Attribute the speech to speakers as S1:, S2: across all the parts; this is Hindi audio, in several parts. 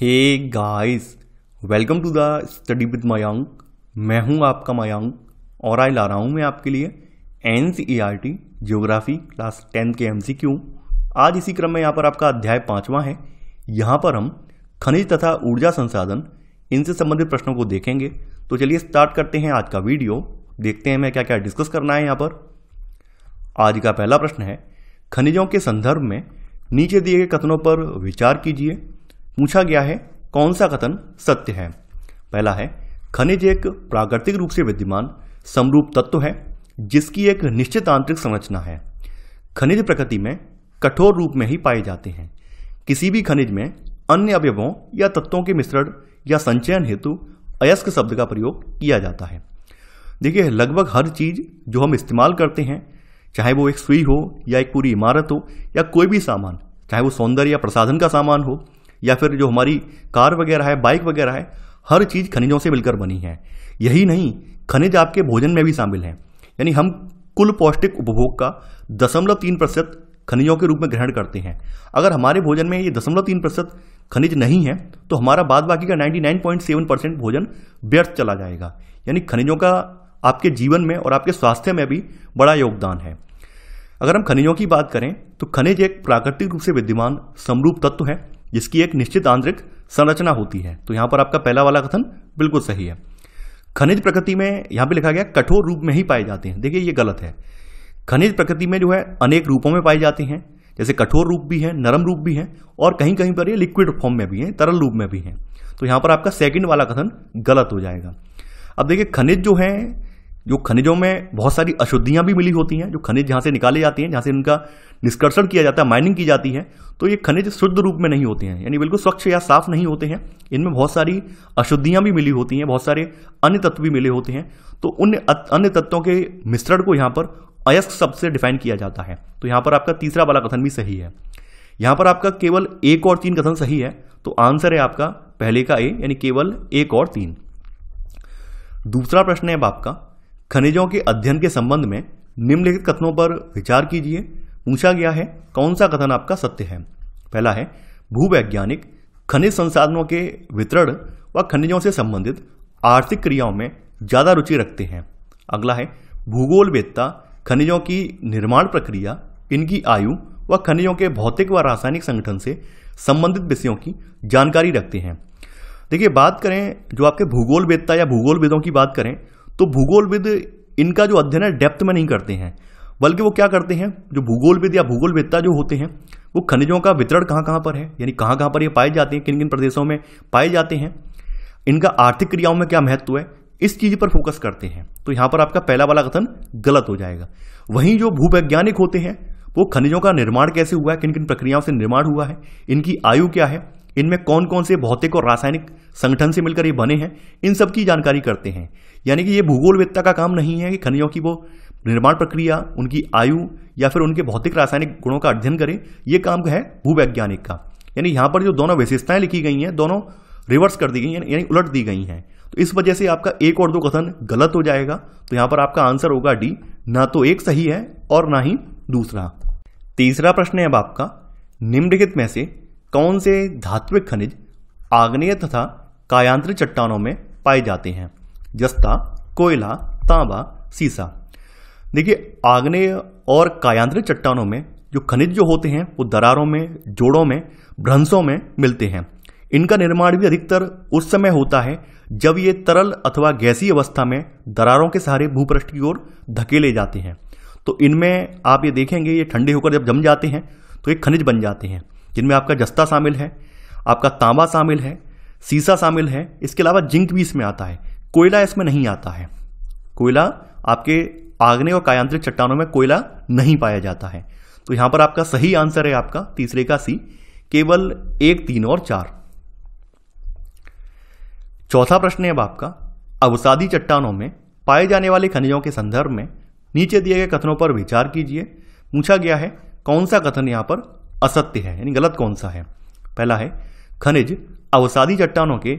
S1: hey guys welcome to the study with Mayang मैं हूं आपका मायांग और आई ला रहा हूं मैं आपके लिए N C geography R T geography class tenth के एम क्यू आज इसी क्रम में यहाँ पर आपका अध्याय पांचवा है यहाँ पर हम खनिज तथा ऊर्जा संसाधन इनसे संबंधित प्रश्नों को देखेंगे तो चलिए स्टार्ट करते हैं आज का वीडियो देखते हैं मैं क्या क्या डिस्कस करना है यहाँ पर आज का पहला प्रश्न है खनिजों के संदर्भ में नीचे दिए गए कथनों पर विचार कीजिए पूछा गया है कौन सा कथन सत्य है पहला है खनिज एक प्राकृतिक रूप से विद्यमान समरूप तत्व है जिसकी एक निश्चित आंतरिक संरचना है खनिज प्रकृति में कठोर रूप में ही पाए जाते हैं किसी भी खनिज में अन्य अवयवों या तत्वों के मिश्रण या संचयन हेतु अयस्क शब्द का प्रयोग किया जाता है देखिए लगभग हर चीज़ जो हम इस्तेमाल करते हैं चाहे वो एक सुई हो या एक पूरी इमारत हो या कोई भी सामान चाहे वो सौंदर्य या प्रसाधन का सामान हो या फिर जो हमारी कार वगैरह है बाइक वगैरह है हर चीज़ खनिजों से मिलकर बनी है यही नहीं खनिज आपके भोजन में भी शामिल हैं यानी हम कुल पौष्टिक उपभोग का दशमलव तीन प्रतिशत खनिजों के रूप में ग्रहण करते हैं अगर हमारे भोजन में ये दशमलव तीन प्रतिशत खनिज नहीं है तो हमारा बाद बाकी का 99.7 परसेंट भोजन व्यर्थ चला जाएगा यानी खनिजों का आपके जीवन में और आपके स्वास्थ्य में भी बड़ा योगदान है अगर हम खनिजों की बात करें तो खनिज एक प्राकृतिक रूप से विद्यमान समरूप तत्व है जिसकी एक निश्चित आंतरिक संरचना होती है तो यहां पर आपका पहला वाला कथन बिल्कुल सही है खनिज प्रकृति में यहाँ पर लिखा गया कठोर रूप में ही पाए जाते हैं देखिए ये गलत है खनिज प्रकृति में जो है अनेक रूपों में पाए जाते हैं जैसे कठोर रूप भी है नरम रूप भी है और कहीं कहीं पर ये लिक्विड फॉर्म में भी है तरल रूप में भी है तो यहां पर आपका सेकंड वाला कथन गलत हो जाएगा अब देखिए खनिज जो है जो खनिजों में बहुत सारी अशुद्धियां भी मिली होती हैं जो खनिज जहां से निकाले जाते हैं जहां से उनका निष्कर्षण किया जाता है माइनिंग की जाती है तो ये खनिज शुद्ध रूप में नहीं होते हैं यानी बिल्कुल स्वच्छ या साफ नहीं होते हैं इनमें बहुत सारी अशुद्धियां भी मिली होती हैं बहुत सारे अन्य तत्व भी मिले होते हैं तो उन अन्य तत्वों के मिश्रण को यहाँ पर अयस्क शब्द से डिफाइन किया जाता है तो यहाँ पर आपका तीसरा वाला कथन भी सही है यहाँ पर आपका केवल एक और तीन कथन सही है तो आंसर है आपका पहले का ए यानी केवल एक और तीन दूसरा प्रश्न है अब आपका खनिजों के अध्ययन के संबंध में निम्नलिखित कथनों पर विचार कीजिए पूछा गया है कौन सा कथन आपका सत्य है पहला है भूवैज्ञानिक खनिज संसाधनों के वितरण व खनिजों से संबंधित आर्थिक क्रियाओं में ज़्यादा रुचि रखते हैं अगला है भूगोल वेदता खनिजों की निर्माण प्रक्रिया इनकी आयु व खनिजों के भौतिक व रासायनिक संगठन से संबंधित विषयों की जानकारी रखते हैं देखिए बात करें जो आपके भूगोल वेदता या वेदों की बात करें तो भूगोलविद इनका जो अध्ययन है डेप्थ में नहीं करते हैं बल्कि वो क्या करते हैं जो भूगोलविद या भूगोलविदता जो होते हैं वो खनिजों का वितरण कहाँ कहाँ पर है यानी कहाँ कहाँ पर ये पाए जाते हैं किन किन प्रदेशों में पाए जाते हैं इनका आर्थिक क्रियाओं में क्या महत्व है इस चीज़ पर फोकस करते हैं तो यहाँ पर आपका पहला वाला कथन गलत हो जाएगा वहीं जो भूवैज्ञानिक होते हैं वो खनिजों का निर्माण कैसे हुआ है किन किन प्रक्रियाओं से निर्माण हुआ है इनकी आयु क्या है इनमें कौन कौन से भौतिक और रासायनिक संगठन से मिलकर ये बने हैं इन सब की जानकारी करते हैं यानी कि ये भूगोलवेत्ता का काम नहीं है कि खनिजों की वो निर्माण प्रक्रिया उनकी आयु या फिर उनके भौतिक रासायनिक गुणों का अध्ययन करें ये काम है भूवैज्ञानिक का यानी यहाँ पर जो दोनों विशेषताएं लिखी गई हैं दोनों रिवर्स कर दी गई हैं यानी उलट दी गई हैं तो इस वजह से आपका एक और दो कथन गलत हो जाएगा तो यहाँ पर आपका आंसर होगा डी ना तो एक सही है और ना ही दूसरा तीसरा प्रश्न है अब आपका निम्नलिखित में से कौन से धात्विक खनिज आग्नेय तथा कायांत्रिक चट्टानों में पाए जाते हैं जस्ता कोयला तांबा सीसा देखिए आग्नेय और कायांत्रिक चट्टानों में जो खनिज जो होते हैं वो दरारों में जोड़ों में भ्रंशों में मिलते हैं इनका निर्माण भी अधिकतर उस समय होता है जब ये तरल अथवा गैसीय अवस्था में दरारों के सहारे भूपृष्ठ की ओर धकेले जाते हैं तो इनमें आप ये देखेंगे ये ठंडे होकर जब जम जाते हैं तो ये खनिज बन जाते हैं जिनमें आपका जस्ता शामिल है आपका तांबा शामिल है सीसा शामिल है इसके अलावा जिंक भी इसमें आता है कोयला इसमें नहीं आता है कोयला आपके आग्ने और कायांत्रिक चट्टानों में कोयला नहीं पाया जाता है तो यहां पर आपका सही आंसर है आपका तीसरे का सी केवल एक तीन और चार चौथा प्रश्न है अब आपका अवसादी चट्टानों में पाए जाने वाले खनिजों के संदर्भ में नीचे दिए गए कथनों पर विचार कीजिए पूछा गया है कौन सा कथन यहां पर असत्य है यानी गलत कौन सा है पहला है खनिज अवसादी चट्टानों के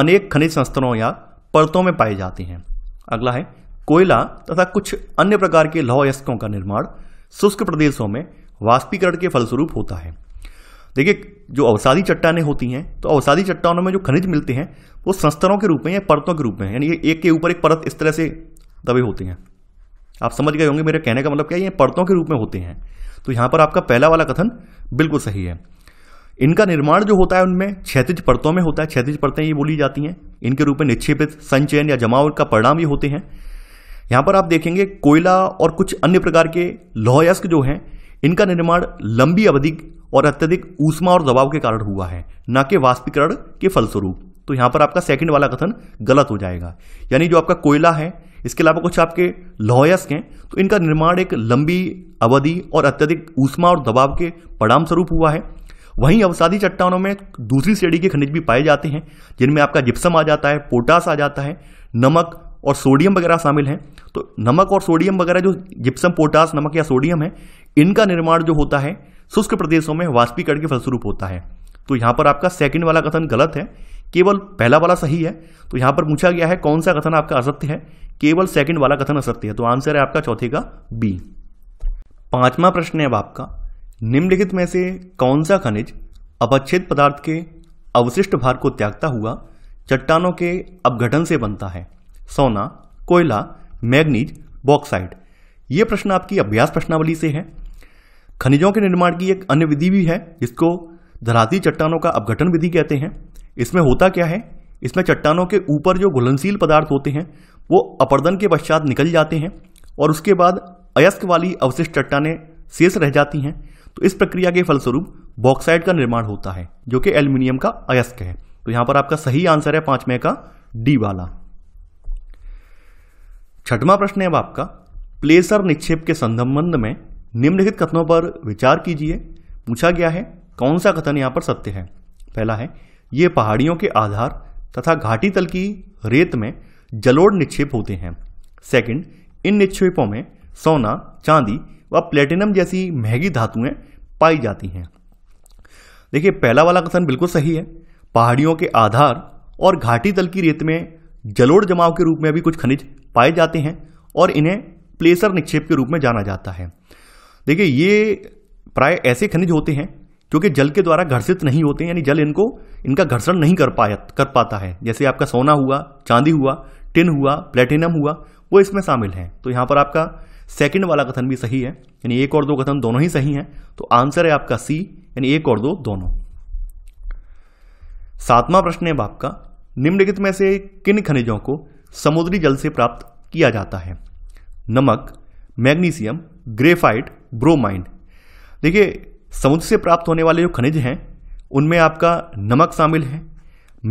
S1: अनेक खनिज संस्तरों या परतों में पाए जाते हैं अगला है कोयला तथा कुछ अन्य प्रकार के लौह यस्कों का निर्माण शुष्क प्रदेशों में वाष्पीकरण के फलस्वरूप होता है देखिए जो अवसादी चट्टानें होती हैं तो अवसादी चट्टानों में जो खनिज मिलते हैं वो संस्तरों के रूप में या परतों के रूप में यानी एक के ऊपर एक परत इस तरह से दबे होते हैं आप समझ गए होंगे मेरे कहने का मतलब क्या ये परतों के रूप में होते हैं तो यहां पर आपका पहला वाला कथन बिल्कुल सही है इनका निर्माण जो होता है उनमें क्षैतिज परतों में होता है क्षतिज परतें ये बोली जाती हैं इनके रूप में निक्षेपित संचयन या जमाव का परिणाम ये होते हैं यहां पर आप देखेंगे कोयला और कुछ अन्य प्रकार के लौहयस्क जो हैं इनका निर्माण लंबी अवधि और अत्यधिक ऊष्मा और दबाव के कारण हुआ है न कि वाष्पीकरण के फलस्वरूप तो यहां पर आपका सेकंड वाला कथन गलत हो जाएगा यानी जो आपका कोयला है इसके अलावा कुछ आपके लॉयस्क हैं तो इनका निर्माण एक लंबी अवधि और अत्यधिक ऊष्मा और दबाव के परिणाम स्वरूप हुआ है वहीं अवसादी चट्टानों में दूसरी श्रेणी के खनिज भी पाए जाते हैं जिनमें आपका जिप्सम आ जाता है पोटास आ जाता है नमक और सोडियम वगैरह शामिल हैं तो नमक और सोडियम वगैरह जो जिप्सम पोटास नमक या सोडियम है इनका निर्माण जो होता है शुष्क प्रदेशों में वाष्पीकरण के फलस्वरूप होता है तो यहाँ पर आपका सेकंड वाला कथन गलत है केवल पहला वाला सही है तो यहां पर पूछा गया है कौन सा कथन आपका असत्य है केवल सेकंड वाला कथन असत्य है तो आंसर है आपका चौथे का बी पांचवा प्रश्न है अब आपका निम्नलिखित में से कौन सा खनिज अपच्छेद पदार्थ के अवशिष्ट भार को त्यागता हुआ चट्टानों के अपघटन से बनता है सोना कोयला मैग्नीज बॉक्साइड यह प्रश्न आपकी अभ्यास प्रश्नावली से है खनिजों के निर्माण की एक अन्य विधि भी है जिसको धराती चट्टानों का अपघटन विधि कहते हैं इसमें होता क्या है इसमें चट्टानों के ऊपर जो घुलनशील पदार्थ होते हैं वो अपर्दन के पश्चात निकल जाते हैं और उसके बाद अयस्क वाली अवशिष्ट चट्टाने शेष रह जाती हैं तो इस प्रक्रिया के फलस्वरूप बॉक्साइड का निर्माण होता है जो कि एल्यूमिनियम का अयस्क है तो यहां पर आपका सही आंसर है पांचवें का डी वाला छठवां प्रश्न है अब आपका प्लेसर निक्षेप के संबंध में निम्नलिखित कथनों पर विचार कीजिए पूछा गया है कौन सा कथन यहां पर सत्य है पहला है ये पहाड़ियों के आधार तथा घाटी तल की रेत में जलोड़ निक्षेप होते हैं सेकंड इन निक्षेपों में सोना चांदी व प्लेटिनम जैसी महंगी धातुएं पाई जाती हैं देखिए पहला वाला कथन बिल्कुल सही है पहाड़ियों के आधार और घाटी तल की रेत में जलोड़ जमाव के रूप में भी कुछ खनिज पाए जाते हैं और इन्हें प्लेसर निक्षेप के रूप में जाना जाता है देखिए ये प्राय ऐसे खनिज होते हैं क्योंकि जल के द्वारा घर्षित नहीं होते यानी जल इनको इनका घर्षण नहीं कर पाया कर पाता है जैसे आपका सोना हुआ चांदी हुआ टिन हुआ प्लेटिनम हुआ वो इसमें शामिल हैं तो यहाँ पर आपका सेकंड वाला कथन भी सही है यानी एक और दो कथन दोनों ही सही हैं तो आंसर है आपका सी यानी एक और दो दोनों सातवां प्रश्न है आपका निम्नलिखित में से किन खनिजों को समुद्री जल से प्राप्त किया जाता है नमक मैग्नीशियम ग्रेफाइट ब्रोमाइन देखिए समुद्र से प्राप्त होने वाले जो खनिज हैं उनमें आपका नमक शामिल है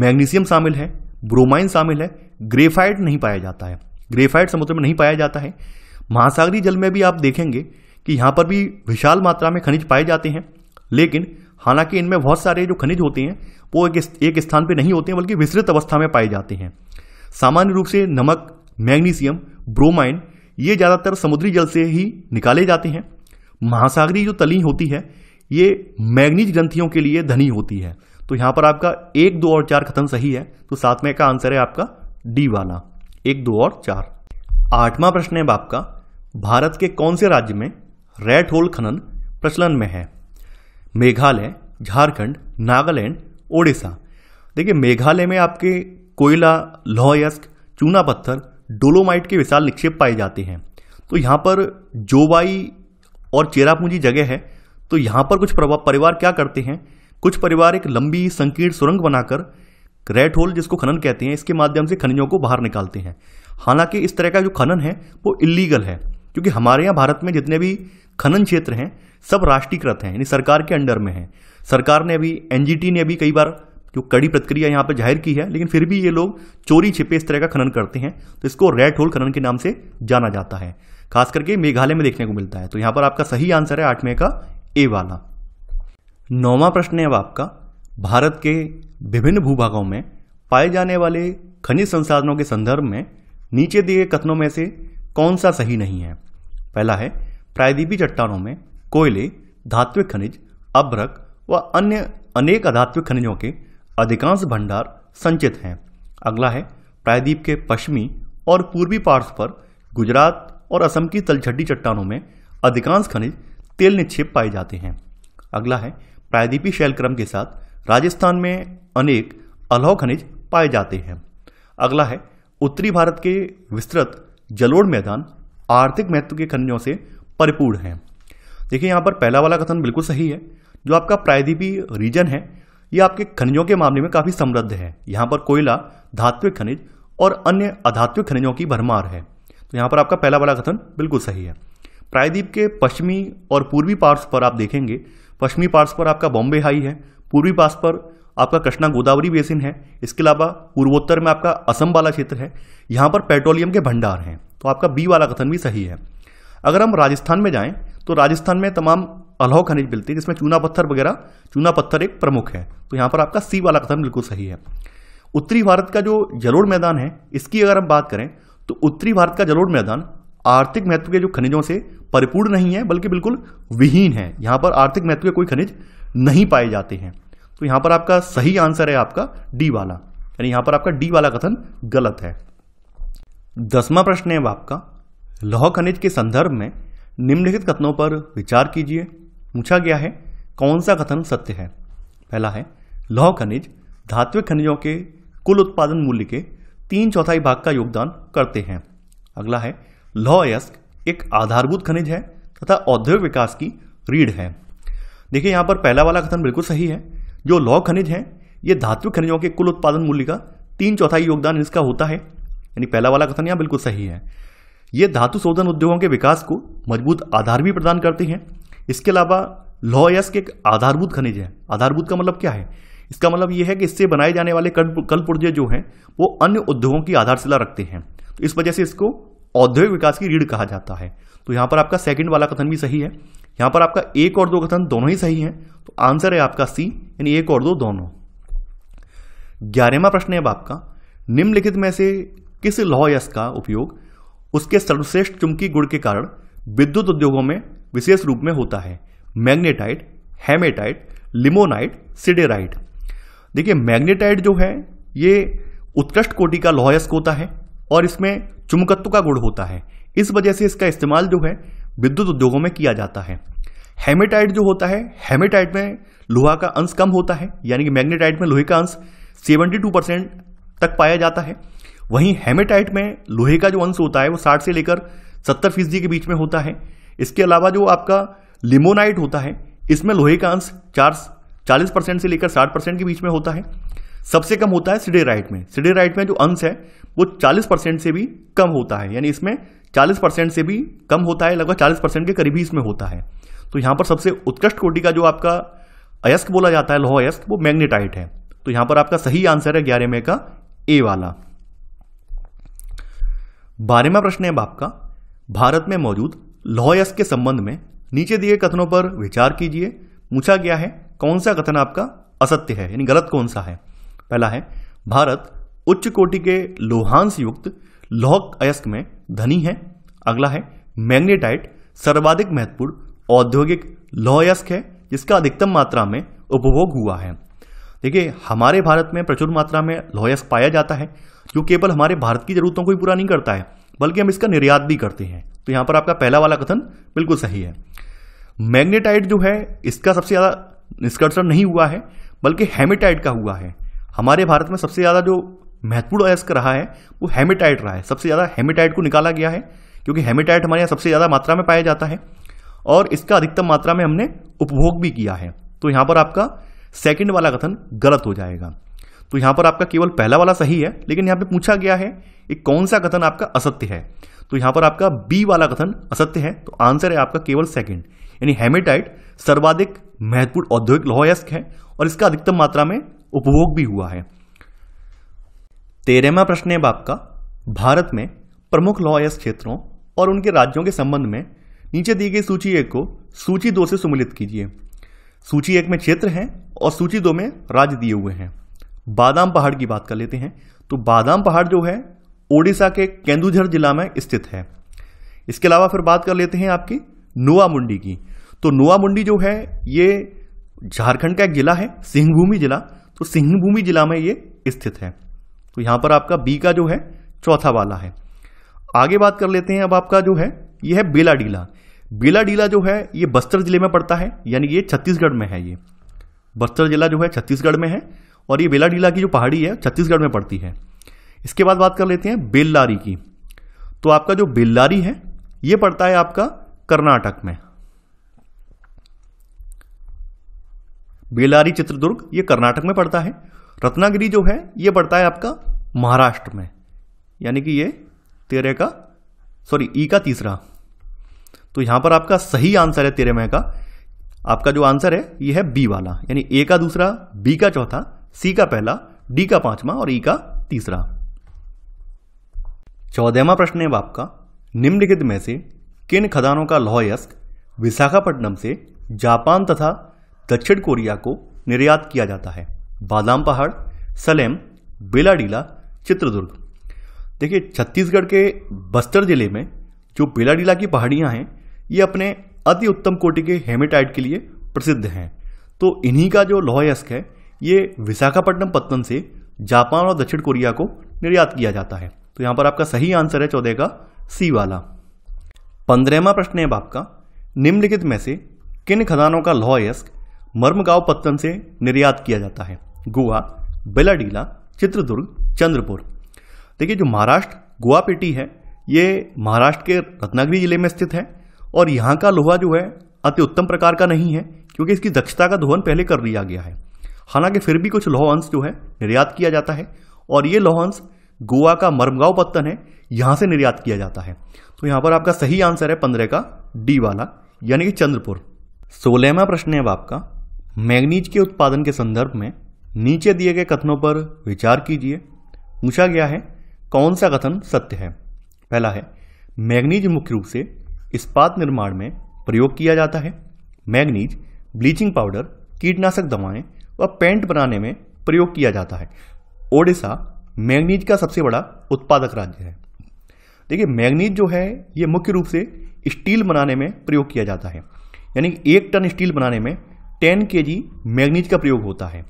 S1: मैग्नीशियम शामिल है ब्रोमाइन शामिल है ग्रेफाइट नहीं पाया जाता है ग्रेफाइट समुद्र में नहीं पाया जाता है महासागरीय जल में भी आप देखेंगे कि यहाँ पर भी विशाल मात्रा में खनिज पाए जाते हैं लेकिन हालांकि इनमें बहुत सारे जो खनिज होते हैं वो एक एक स्थान पर नहीं होते हैं बल्कि विस्तृत अवस्था में पाए जाते हैं सामान्य रूप से नमक मैग्नीशियम ब्रोमाइन ये ज़्यादातर समुद्री जल से ही निकाले जाते हैं महासागरी जो तली होती है ये मैग्नीज ग्रंथियों के लिए धनी होती है तो यहां पर आपका एक दो और चार खत्म सही है तो सातवें का आंसर है आपका डी वाला एक दो और चार आठवां प्रश्न है आपका भारत के कौन से राज्य में रेड होल खनन प्रचलन में है मेघालय झारखंड नागालैंड ओडिशा देखिए मेघालय में आपके कोयला लोहयस्क चूना पत्थर डोलोमाइट के विशाल निक्षेप पाए जाते हैं तो यहां पर जोबाई और चेरापूंजी जगह है तो यहाँ पर कुछ परिवार क्या करते हैं कुछ परिवार एक लंबी संकीर्ण सुरंग बनाकर रेड होल जिसको खनन कहते हैं इसके माध्यम से खनिजों को बाहर निकालते हैं हालांकि इस तरह का जो खनन है वो इलीगल है क्योंकि हमारे यहाँ भारत में जितने भी खनन क्षेत्र हैं सब राष्ट्रीयकृत हैं यानी सरकार के अंडर में हैं सरकार ने अभी एन ने अभी कई बार जो कड़ी प्रतिक्रिया यहाँ पर जाहिर की है लेकिन फिर भी ये लोग चोरी छिपे इस तरह का खनन करते हैं तो इसको रेड होल खनन के नाम से जाना जाता है खास करके मेघालय में देखने को मिलता है तो यहाँ पर आपका सही आंसर है आठवें का ए वाला नौवा प्रश्न है अब आपका भारत के विभिन्न भूभागों में पाए जाने वाले खनिज संसाधनों के संदर्भ में नीचे दिए कथनों में से कौन सा सही नहीं है पहला है प्रायद्वीपी चट्टानों में कोयले धात्विक खनिज अभ्रक व अन्य अनेक अधात्विक खनिजों के अधिकांश भंडार संचित हैं अगला है प्रायद्वीप के पश्चिमी और पूर्वी पार्श्व पर गुजरात और असम की तलछड्डी चट्टानों में अधिकांश खनिज तेल निक्षेप पाए जाते हैं अगला है प्रायद्वीपी शैलक्रम के साथ राजस्थान में अनेक अलाव खनिज पाए जाते हैं अगला है उत्तरी भारत के विस्तृत जलोढ़ मैदान आर्थिक महत्व के खनिजों से परिपूर्ण हैं देखिए यहाँ पर पहला वाला कथन बिल्कुल सही है जो आपका प्रायद्वीपी रीजन है ये आपके खनिजों के मामले में काफ़ी समृद्ध है यहाँ पर कोयला धात्विक खनिज और अन्य अधात्विक खनिजों की भरमार है तो यहाँ पर आपका पहला वाला कथन बिल्कुल सही है प्रायद्वीप के पश्चिमी और पूर्वी पार्ट्स पर आप देखेंगे पश्चिमी पार्ट्स पर आपका बॉम्बे हाई है पूर्वी पास पर आपका कृष्णा गोदावरी बेसिन है इसके अलावा पूर्वोत्तर में आपका असम वाला क्षेत्र है यहाँ पर पेट्रोलियम के भंडार हैं तो आपका बी वाला कथन भी सही है अगर हम राजस्थान में जाएं तो राजस्थान में तमाम अलाव खनिज मिलती है जिसमें चूना पत्थर वगैरह चूना पत्थर एक प्रमुख है तो यहाँ पर आपका सी वाला कथन बिल्कुल सही है उत्तरी भारत का जो जलोड़ मैदान है इसकी अगर हम बात करें तो उत्तरी भारत का जलोड़ मैदान आर्थिक महत्व के जो खनिजों से परिपूर्ण नहीं है बल्कि बिल्कुल विहीन है यहां पर आर्थिक महत्व के कोई खनिज नहीं पाए जाते हैं तो यहां पर आपका सही आंसर है आपका डी वाला यानी यहां पर आपका डी वाला कथन गलत है दसवां प्रश्न है आपका लौह खनिज के संदर्भ में निम्नलिखित कथनों पर विचार कीजिए पूछा गया है कौन सा कथन सत्य है पहला है लौह खनिज धात्विक खनिजों के कुल उत्पादन मूल्य के तीन चौथाई भाग का योगदान करते हैं अगला है लौह अयस्क एक आधारभूत खनिज है तथा औद्योगिक विकास की रीढ़ है देखिए यहाँ पर पहला वाला कथन बिल्कुल सही है जो लौह खनिज है ये धातु खनिजों के कुल उत्पादन मूल्य का तीन चौथाई योगदान इसका होता है यानी पहला वाला कथन यहाँ बिल्कुल सही है ये धातु शोधन उद्योगों के विकास को मजबूत आधार भी प्रदान करते हैं इसके अलावा लौह यस्क एक आधारभूत खनिज है आधारभूत का मतलब क्या है इसका मतलब यह है कि इससे बनाए जाने वाले कल पुर्जे जो हैं वो अन्य उद्योगों की आधारशिला रखते हैं तो इस वजह से इसको औद्योगिक विकास की रीढ़ कहा जाता है तो यहां पर आपका सेकंड वाला कथन भी सही है यहां पर आपका एक और दो कथन दोनों ही सही है तो आंसर है आपका सी यानी एक और दो दोनों ग्यारहवा प्रश्न है अब आपका निम्नलिखित में से किस लौह यश का उपयोग उसके सर्वश्रेष्ठ चुंबकीय गुण के कारण विद्युत उद्योगों में विशेष रूप में होता है मैग्नेटाइट हेमेटाइट लिमोनाइट सिडेराइट देखिए मैग्नेटाइट जो है ये उत्कृष्ट कोटि का लौहयस्क होता है और इसमें चुमकत्व का गुण होता है इस वजह से इसका इस्तेमाल जो है विद्युत उद्योगों में किया जाता है हेमेटाइट जो होता है हेमेटाइट में लोहा का अंश कम होता है यानी कि मैग्नेटाइट में लोहे का अंश 72 परसेंट तक पाया जाता है वहीं हेमेटाइट में लोहे का जो अंश होता है वो 60 से लेकर 70 फीसदी के बीच में होता है इसके अलावा जो आपका लिमोनाइट होता है इसमें लोहे का अंश चार चालीस परसेंट से लेकर साठ परसेंट के बीच में होता है सबसे कम होता है सीडे राइट में सीडे राइट में जो अंश है वो 40 परसेंट से भी कम होता है यानी इसमें 40 परसेंट से भी कम होता है लगभग 40 परसेंट के करीब ही इसमें होता है तो यहाँ पर सबसे उत्कृष्ट कोटि का जो आपका अयस्क बोला जाता है लोह अयस्क वो मैग्नेटाइट है तो यहाँ पर आपका सही आंसर है ग्यारह में का ए वाला बारहवा प्रश्न है बाप का भारत में मौजूद लोहयस्क के संबंध में नीचे दिए कथनों पर विचार कीजिए पूछा गया है कौन सा कथन आपका असत्य है यानी गलत कौन सा है पहला है भारत उच्च कोटि के लोहांश युक्त लौह अयस्क में धनी है अगला है मैग्नेटाइट सर्वाधिक महत्वपूर्ण औद्योगिक लौहयस्क है जिसका अधिकतम मात्रा में उपभोग हुआ है देखिए हमारे भारत में प्रचुर मात्रा में लोहयस्क पाया जाता है जो केवल हमारे भारत की ज़रूरतों को ही पूरा नहीं करता है बल्कि हम इसका निर्यात भी करते हैं तो यहाँ पर आपका पहला वाला कथन बिल्कुल सही है मैग्नेटाइट जो है इसका सबसे ज़्यादा निष्कर्षण नहीं हुआ है बल्कि हेमेटाइट का हुआ है हमारे भारत में सबसे ज़्यादा जो महत्वपूर्ण अयस्क रहा है वो हेमेटाइट रहा है सबसे ज़्यादा हेमेटाइट को निकाला गया है क्योंकि हेमेटाइट हमारे यहाँ सबसे ज़्यादा मात्रा में पाया जाता है और इसका अधिकतम मात्रा में हमने उपभोग भी किया है तो यहाँ पर आपका सेकेंड वाला कथन गलत हो जाएगा तो यहाँ पर आपका केवल पहला वाला सही है लेकिन यहाँ पे पूछा गया है कि कौन सा कथन आपका असत्य है तो यहाँ पर आपका बी वाला कथन असत्य है तो आंसर है आपका केवल सेकंड यानी हेमेटाइट सर्वाधिक महत्वपूर्ण औद्योगिक लौहयस्क है और इसका अधिकतम मात्रा में उपभोग भी हुआ है तेरहवा प्रश्न है आपका भारत में प्रमुख लॉयस क्षेत्रों और उनके राज्यों के संबंध में नीचे दी गई सूची एक को सूची दो से सम्मिलित कीजिए सूची एक में क्षेत्र हैं और सूची दो में राज्य दिए हुए हैं बादाम पहाड़ की बात कर लेते हैं तो बादाम पहाड़ जो है ओडिशा के केंदुझर जिला में स्थित है इसके अलावा फिर बात कर लेते हैं आपकी मुंडी की तो मुंडी जो है ये झारखंड का एक जिला है सिंहभूमि जिला तो सिंहभूमि जिला में ये स्थित है तो यहाँ पर आपका बी का जो है चौथा वाला है आगे बात कर लेते हैं अब आपका जो है ये है बेलाडीला बेलाडीला जो है ये बस्तर जिले में पड़ता है यानी ये छत्तीसगढ़ में है ये बस्तर जिला जो है छत्तीसगढ़ में है और ये बेलाडीला की जो पहाड़ी है छत्तीसगढ़ में पड़ती है इसके बाद बात कर लेते हैं बेल्लारी की तो आपका जो बेल्लारी है ये पड़ता है आपका कर्नाटक में बेलारी चित्रदुर्ग ये कर्नाटक में पड़ता है रत्नागिरी जो है ये पड़ता है आपका महाराष्ट्र में यानी कि ये तेरह का सॉरी ई का तीसरा तो यहां पर आपका सही आंसर है तेरह में का आपका जो आंसर है ये है बी वाला यानी ए का दूसरा बी का चौथा सी का पहला डी का पांचवा और ई का तीसरा चौदहवा प्रश्न है आपका निम्नलिखित में से किन खदानों का लौह यस्क विशाखापट्टनम से जापान तथा दक्षिण कोरिया को निर्यात किया जाता है बादाम पहाड़ सलेम बेलाडीला चित्रदुर्ग देखिए छत्तीसगढ़ के बस्तर ज़िले में जो बेलाडीला की पहाड़ियाँ हैं ये अपने अति उत्तम कोटि के हेमेटाइट के लिए प्रसिद्ध हैं तो इन्हीं का जो लौह यस्क है ये विशाखापट्टनम पत्तन से जापान और दक्षिण कोरिया को निर्यात किया जाता है तो यहाँ पर आपका सही आंसर है चौदह का सी वाला पंद्रहवा प्रश्न है अब आपका निम्नलिखित में से किन खदानों का लौह यस्क मर्मगांव पत्तन से निर्यात किया जाता है गोवा बेलाडीला चित्रदुर्ग चंद्रपुर देखिए जो महाराष्ट्र पेटी है ये महाराष्ट्र के रत्नागिरी जिले में स्थित है और यहाँ का लोहा जो है अति उत्तम प्रकार का नहीं है क्योंकि इसकी दक्षता का दोहन पहले कर लिया गया है हालांकि फिर भी कुछ लोहांश जो है निर्यात किया जाता है और ये लोहांश अंश गोवा का मर्मगांव पत्तन है यहाँ से निर्यात किया जाता है तो यहाँ पर आपका सही आंसर है पंद्रह का डी वाला यानी कि चंद्रपुर सोलहवा प्रश्न है अब आपका मैग्नीज के उत्पादन के संदर्भ में नीचे दिए गए कथनों पर विचार कीजिए पूछा गया है कौन सा कथन सत्य है पहला है मैग्नीज मुख्य रूप से इस्पात निर्माण में प्रयोग किया जाता है मैग्नीज ब्लीचिंग पाउडर कीटनाशक दवाएं व पेंट बनाने में प्रयोग किया जाता है ओडिशा मैग्नीज का सबसे बड़ा उत्पादक राज्य है देखिए मैग्नीज जो है ये मुख्य रूप से स्टील बनाने में प्रयोग किया जाता है यानी एक टन स्टील बनाने में टेन के जी मैग्नीज का प्रयोग होता है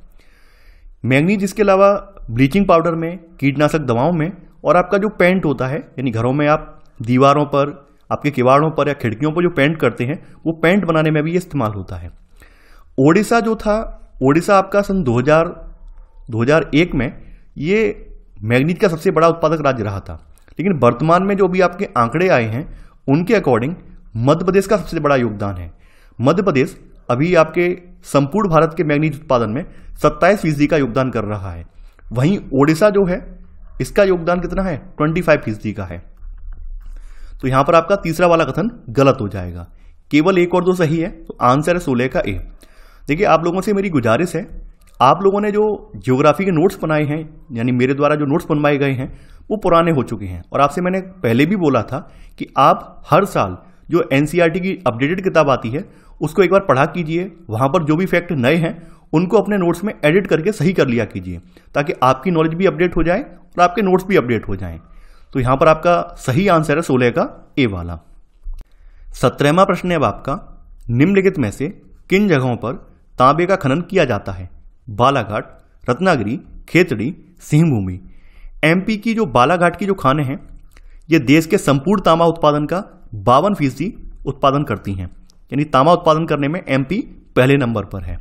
S1: मैगनीज इसके अलावा ब्लीचिंग पाउडर में कीटनाशक दवाओं में और आपका जो पेंट होता है यानी घरों में आप दीवारों पर आपके किवाड़ों पर या खिड़कियों पर जो पेंट करते हैं वो पेंट बनाने में भी ये इस्तेमाल होता है ओडिशा जो था ओडिशा आपका सन 2000 2001 में ये मैग्नीज का सबसे बड़ा उत्पादक राज्य रहा था लेकिन वर्तमान में जो भी आपके आंकड़े आए हैं उनके अकॉर्डिंग मध्य प्रदेश का सबसे बड़ा योगदान है मध्य प्रदेश अभी आपके संपूर्ण भारत के मैग्नीज उत्पादन में सत्ताईस फीसदी का योगदान कर रहा है वहीं ओडिशा जो है इसका योगदान कितना है ट्वेंटी फाइव फीसदी का है तो यहां पर आपका तीसरा वाला कथन गलत हो जाएगा केवल एक और दो सही है तो आंसर है सोलह का ए देखिए आप लोगों से मेरी गुजारिश है आप लोगों ने जो ज्योग्राफी के नोट्स बनाए हैं यानी मेरे द्वारा जो नोट्स बनवाए गए हैं वो पुराने हो चुके हैं और आपसे मैंने पहले भी बोला था कि आप हर साल जो एनसीआरटी e की अपडेटेड किताब आती है उसको एक बार पढ़ा कीजिए वहाँ पर जो भी फैक्ट नए हैं उनको अपने नोट्स में एडिट करके सही कर लिया कीजिए ताकि आपकी नॉलेज भी अपडेट हो जाए और आपके नोट्स भी अपडेट हो जाएं तो यहाँ पर आपका सही आंसर है सोलह का ए वाला सत्रहवा प्रश्न है अब आपका निम्नलिखित में से किन जगहों पर तांबे का खनन किया जाता है बालाघाट रत्नागिरी खेतड़ी सिंहभूमि एमपी की जो बालाघाट की जो खाने हैं ये देश के संपूर्ण तांबा उत्पादन का बावन फीसदी उत्पादन करती हैं यानी तांबा उत्पादन करने में एमपी पहले नंबर पर है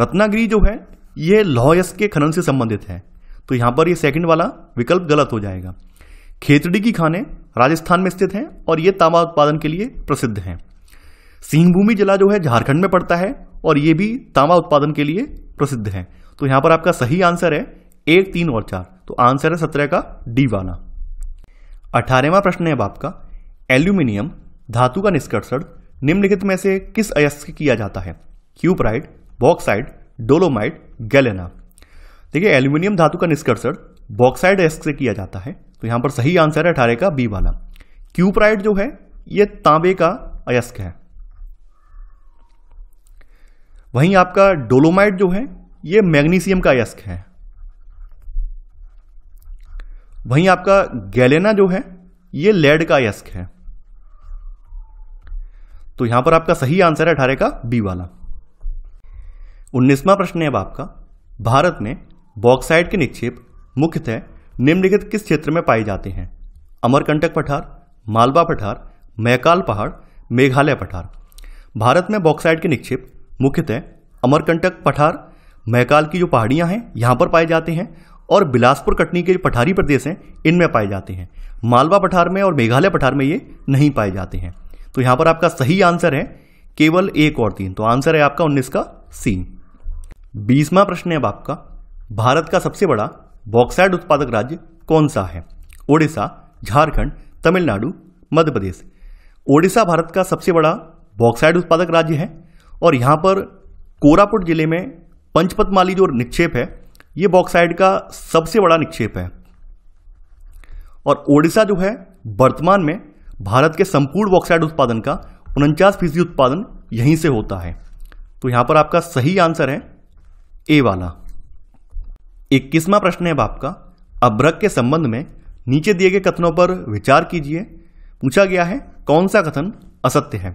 S1: रत्नागिरी जो है ये लौहयस के खनन से संबंधित है तो यहां पर यह सेकंड वाला विकल्प गलत हो जाएगा खेतड़ी की खाने राजस्थान में स्थित हैं और ये तांबा उत्पादन के लिए प्रसिद्ध हैं सिंहभूमि जिला जो है झारखंड में पड़ता है और ये भी तांबा उत्पादन के लिए प्रसिद्ध है तो यहां पर आपका सही आंसर है एक तीन और चार तो आंसर है सत्रह का डी वाला अठारहवा प्रश्न है अब आपका एल्यूमिनियम धातु का निष्कर्षण निम्नलिखित में से किस अयस्क किया जाता है क्यूपराइड बॉक्साइड डोलोमाइट गैलेना देखिए एल्यूमिनियम धातु का निष्कर्षण बॉक्साइड अयस्क से किया जाता है तो यहां पर सही आंसर है अठारह का बी वाला क्यूपराइड जो है यह तांबे का अयस्क है वहीं आपका डोलोमाइट जो है यह मैग्नीशियम का अयस्क है वहीं आपका गैलेना जो है यह लेड का अयस्क है तो यहां पर आपका सही आंसर है अठारह का बी वाला उन्नीसवा प्रश्न है अब आपका भारत में बॉक्साइड के निक्षेप मुख्यतः निम्नलिखित किस क्षेत्र में पाए जाते हैं अमरकंटक पठार मालवा पठार मैकाल पहाड़ मेघालय पठार भारत में बॉक्साइड के निक्षेप मुख्यतः अमरकंटक पठार मैकाल की जो पहाड़ियाँ हैं यहाँ पर पाए जाते हैं और बिलासपुर कटनी के जो पठारी प्रदेश हैं इनमें पाए जाते हैं मालवा पठार में और मेघालय पठार में ये नहीं पाए जाते हैं तो यहां पर आपका सही आंसर है केवल एक और तीन तो आंसर है आपका उन्नीस का सी बीसवा प्रश्न है अब आपका भारत का सबसे बड़ा बॉक्साइड उत्पादक राज्य कौन सा है ओडिशा झारखंड तमिलनाडु मध्य प्रदेश ओडिशा भारत का सबसे बड़ा बॉक्साइड उत्पादक राज्य है और यहां पर कोरापुट जिले में पंचपतमाली जो निक्षेप है यह बॉक्साइड का सबसे बड़ा निक्षेप है और ओडिशा जो है वर्तमान में भारत के संपूर्ण बॉक्साइड उत्पादन का उनचास फीसदी उत्पादन यहीं से होता है तो यहां पर आपका सही आंसर है ए वाला इक्कीसवां प्रश्न है आपका अब्रक के संबंध में नीचे दिए गए कथनों पर विचार कीजिए पूछा गया है कौन सा कथन असत्य है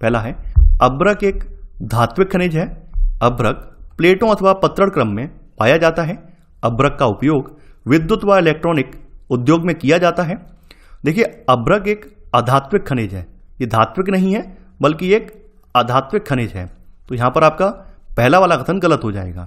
S1: पहला है अब्रक एक धात्विक खनिज है अभ्रक प्लेटों अथवा पत्थर क्रम में पाया जाता है अभ्रक का उपयोग विद्युत व इलेक्ट्रॉनिक उद्योग में किया जाता है देखिए अभ्रक एक अधात्विक खनिज है ये धात्विक नहीं है बल्कि एक अधात्विक खनिज है तो यहाँ पर आपका पहला वाला कथन गलत हो जाएगा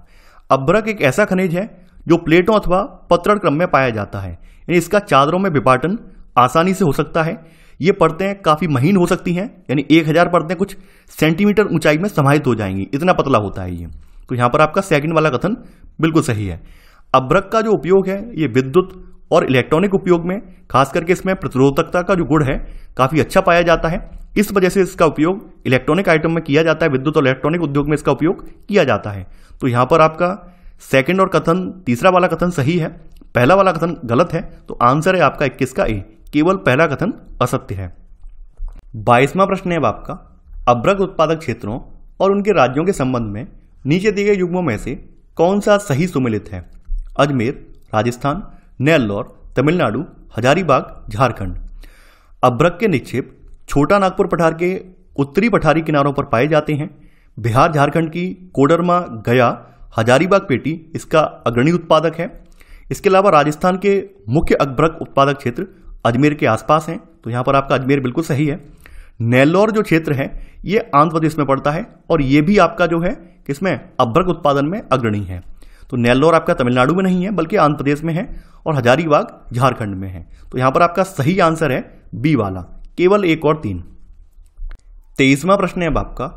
S1: अभ्रक एक ऐसा खनिज है जो प्लेटों अथवा पत्रड़ क्रम में पाया जाता है यानी इसका चादरों में विपाटन आसानी से हो सकता है ये परतें काफ़ी महीन हो सकती हैं यानी एक हज़ार परतें कुछ सेंटीमीटर ऊंचाई में समाहित हो जाएंगी इतना पतला होता है ये तो यहाँ पर आपका सेकंड वाला कथन बिल्कुल सही है अभ्रक का जो उपयोग है ये विद्युत और इलेक्ट्रॉनिक उपयोग में खास करके इसमें प्रतिरोधकता का जो गुण है काफ़ी अच्छा पाया जाता है इस वजह से इसका उपयोग इलेक्ट्रॉनिक आइटम में किया जाता है विद्युत और इलेक्ट्रॉनिक उद्योग में इसका उपयोग किया जाता है तो यहां पर आपका सेकेंड और कथन तीसरा वाला कथन सही है पहला वाला कथन गलत है तो आंसर है आपका इक्कीस का ए केवल पहला कथन असत्य है बाईसवा प्रश्न है आपका अभ्रक उत्पादक क्षेत्रों और उनके राज्यों के संबंध में नीचे दिए गए युग्मों में से कौन सा सही सुमिलित है अजमेर राजस्थान नेल्लोर तमिलनाडु हजारीबाग झारखंड अभ्रक के निक्षेप छोटा नागपुर पठार के उत्तरी पठारी किनारों पर पाए जाते हैं बिहार झारखंड की कोडरमा गया हजारीबाग पेटी इसका अग्रणी उत्पादक है इसके अलावा राजस्थान के मुख्य अभ्रक उत्पादक क्षेत्र अजमेर के आसपास हैं तो यहाँ पर आपका अजमेर बिल्कुल सही है नेल्लोर जो क्षेत्र है ये आंध्र प्रदेश में पड़ता है और ये भी आपका जो है किसमें अभ्रक उत्पादन में अग्रणी है तो नेल्लोर आपका तमिलनाडु में नहीं है बल्कि आंध्र प्रदेश में है और हजारीबाग झारखंड में है तो यहां पर आपका सही आंसर है बी वाला केवल एक और तीन तेईसवा प्रश्न है अब आपका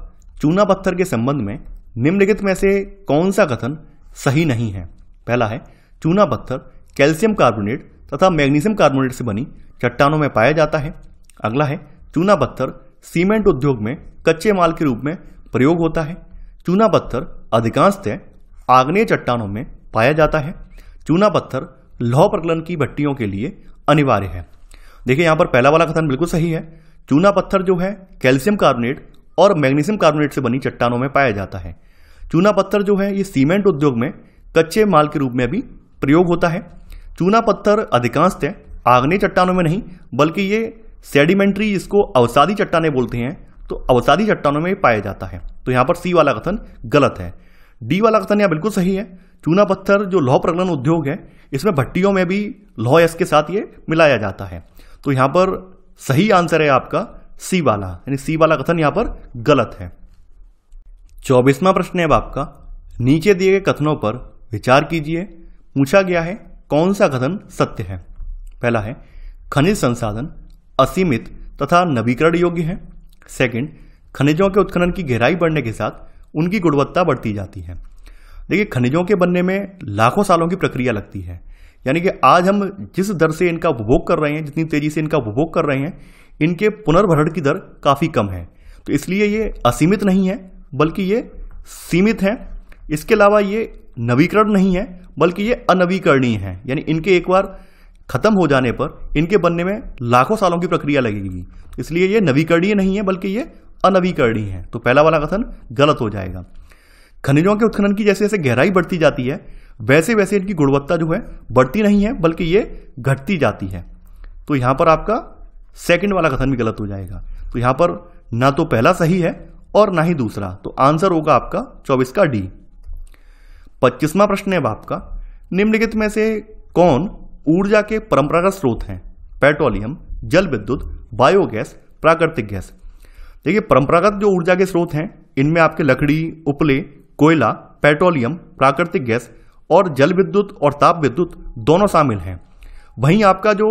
S1: चूना पत्थर के संबंध में निम्नलिखित में से कौन सा कथन सही नहीं है पहला है चूना पत्थर कैल्शियम कार्बोनेट तथा मैग्नीशियम कार्बोनेट से बनी चट्टानों में पाया जाता है अगला है चूना पत्थर सीमेंट उद्योग में कच्चे माल के रूप में प्रयोग होता है चूना पत्थर अधिकांशतः आग्नेय चट्टानों में पाया जाता है चूना पत्थर लौह प्रकलन की भट्टियों के लिए अनिवार्य है देखिए यहाँ पर पहला वाला कथन बिल्कुल सही है चूना पत्थर जो है कैल्शियम कार्बोनेट और मैग्नीशियम कार्बोनेट से बनी चट्टानों में पाया जाता है चूना पत्थर जो है ये सीमेंट उद्योग में कच्चे माल के रूप में भी प्रयोग होता है चूना पत्थर अधिकांशतः आग्नेय चट्टानों में नहीं बल्कि ये सेडिमेंट्री इसको अवसादी चट्टाने बोलते हैं तो अवसादी चट्टानों में पाया जाता है तो यहाँ पर सी वाला कथन गलत है डी वाला कथन यहाँ बिल्कुल सही है चूना पत्थर जो लौह प्रकलन उद्योग है इसमें भट्टियों में भी लौह एस के साथ ये मिलाया जाता है तो यहाँ पर सही आंसर है आपका सी वाला यानी सी वाला कथन यहाँ पर गलत है चौबीसवा प्रश्न है अब आपका नीचे दिए गए कथनों पर विचार कीजिए पूछा गया है कौन सा कथन सत्य है पहला है खनिज संसाधन असीमित तथा नवीकरण योग्य है सेकंड खनिजों के उत्खनन की गहराई बढ़ने के साथ उनकी गुणवत्ता बढ़ती जाती है देखिए खनिजों के बनने में लाखों सालों की प्रक्रिया लगती है यानी कि आज हम जिस दर से इनका उपभोग कर रहे हैं जितनी तेज़ी से इनका उपभोग कर रहे हैं इनके पुनर्भरण की दर काफ़ी कम है तो इसलिए ये असीमित नहीं है बल्कि ये सीमित हैं इसके अलावा ये नवीकरण नहीं है बल्कि ये अनवीकरणीय हैं यानी इनके एक बार खत्म हो जाने पर इनके बनने में लाखों सालों की प्रक्रिया लगेगी इसलिए ये नवीकरणीय नहीं है बल्कि ये अनवीकरणीय है तो पहला वाला कथन गलत हो जाएगा खनिजों के उत्खनन की जैसे जैसे गहराई बढ़ती जाती है वैसे वैसे इनकी गुणवत्ता जो है बढ़ती नहीं है बल्कि ये घटती जाती है तो यहां पर आपका सेकंड वाला कथन भी गलत हो जाएगा तो यहां पर ना तो पहला सही है और ना ही दूसरा तो आंसर होगा आपका चौबीस का डी पच्चीसवा प्रश्न है आपका निम्नलिखित में से कौन ऊर्जा के परंपरागत स्रोत हैं पेट्रोलियम जल विद्युत बायोगैस प्राकृतिक गैस देखिए परंपरागत जो ऊर्जा के स्रोत हैं इनमें आपके लकड़ी उपले कोयला पेट्रोलियम प्राकृतिक गैस और जल विद्युत और ताप विद्युत दोनों शामिल हैं वहीं आपका जो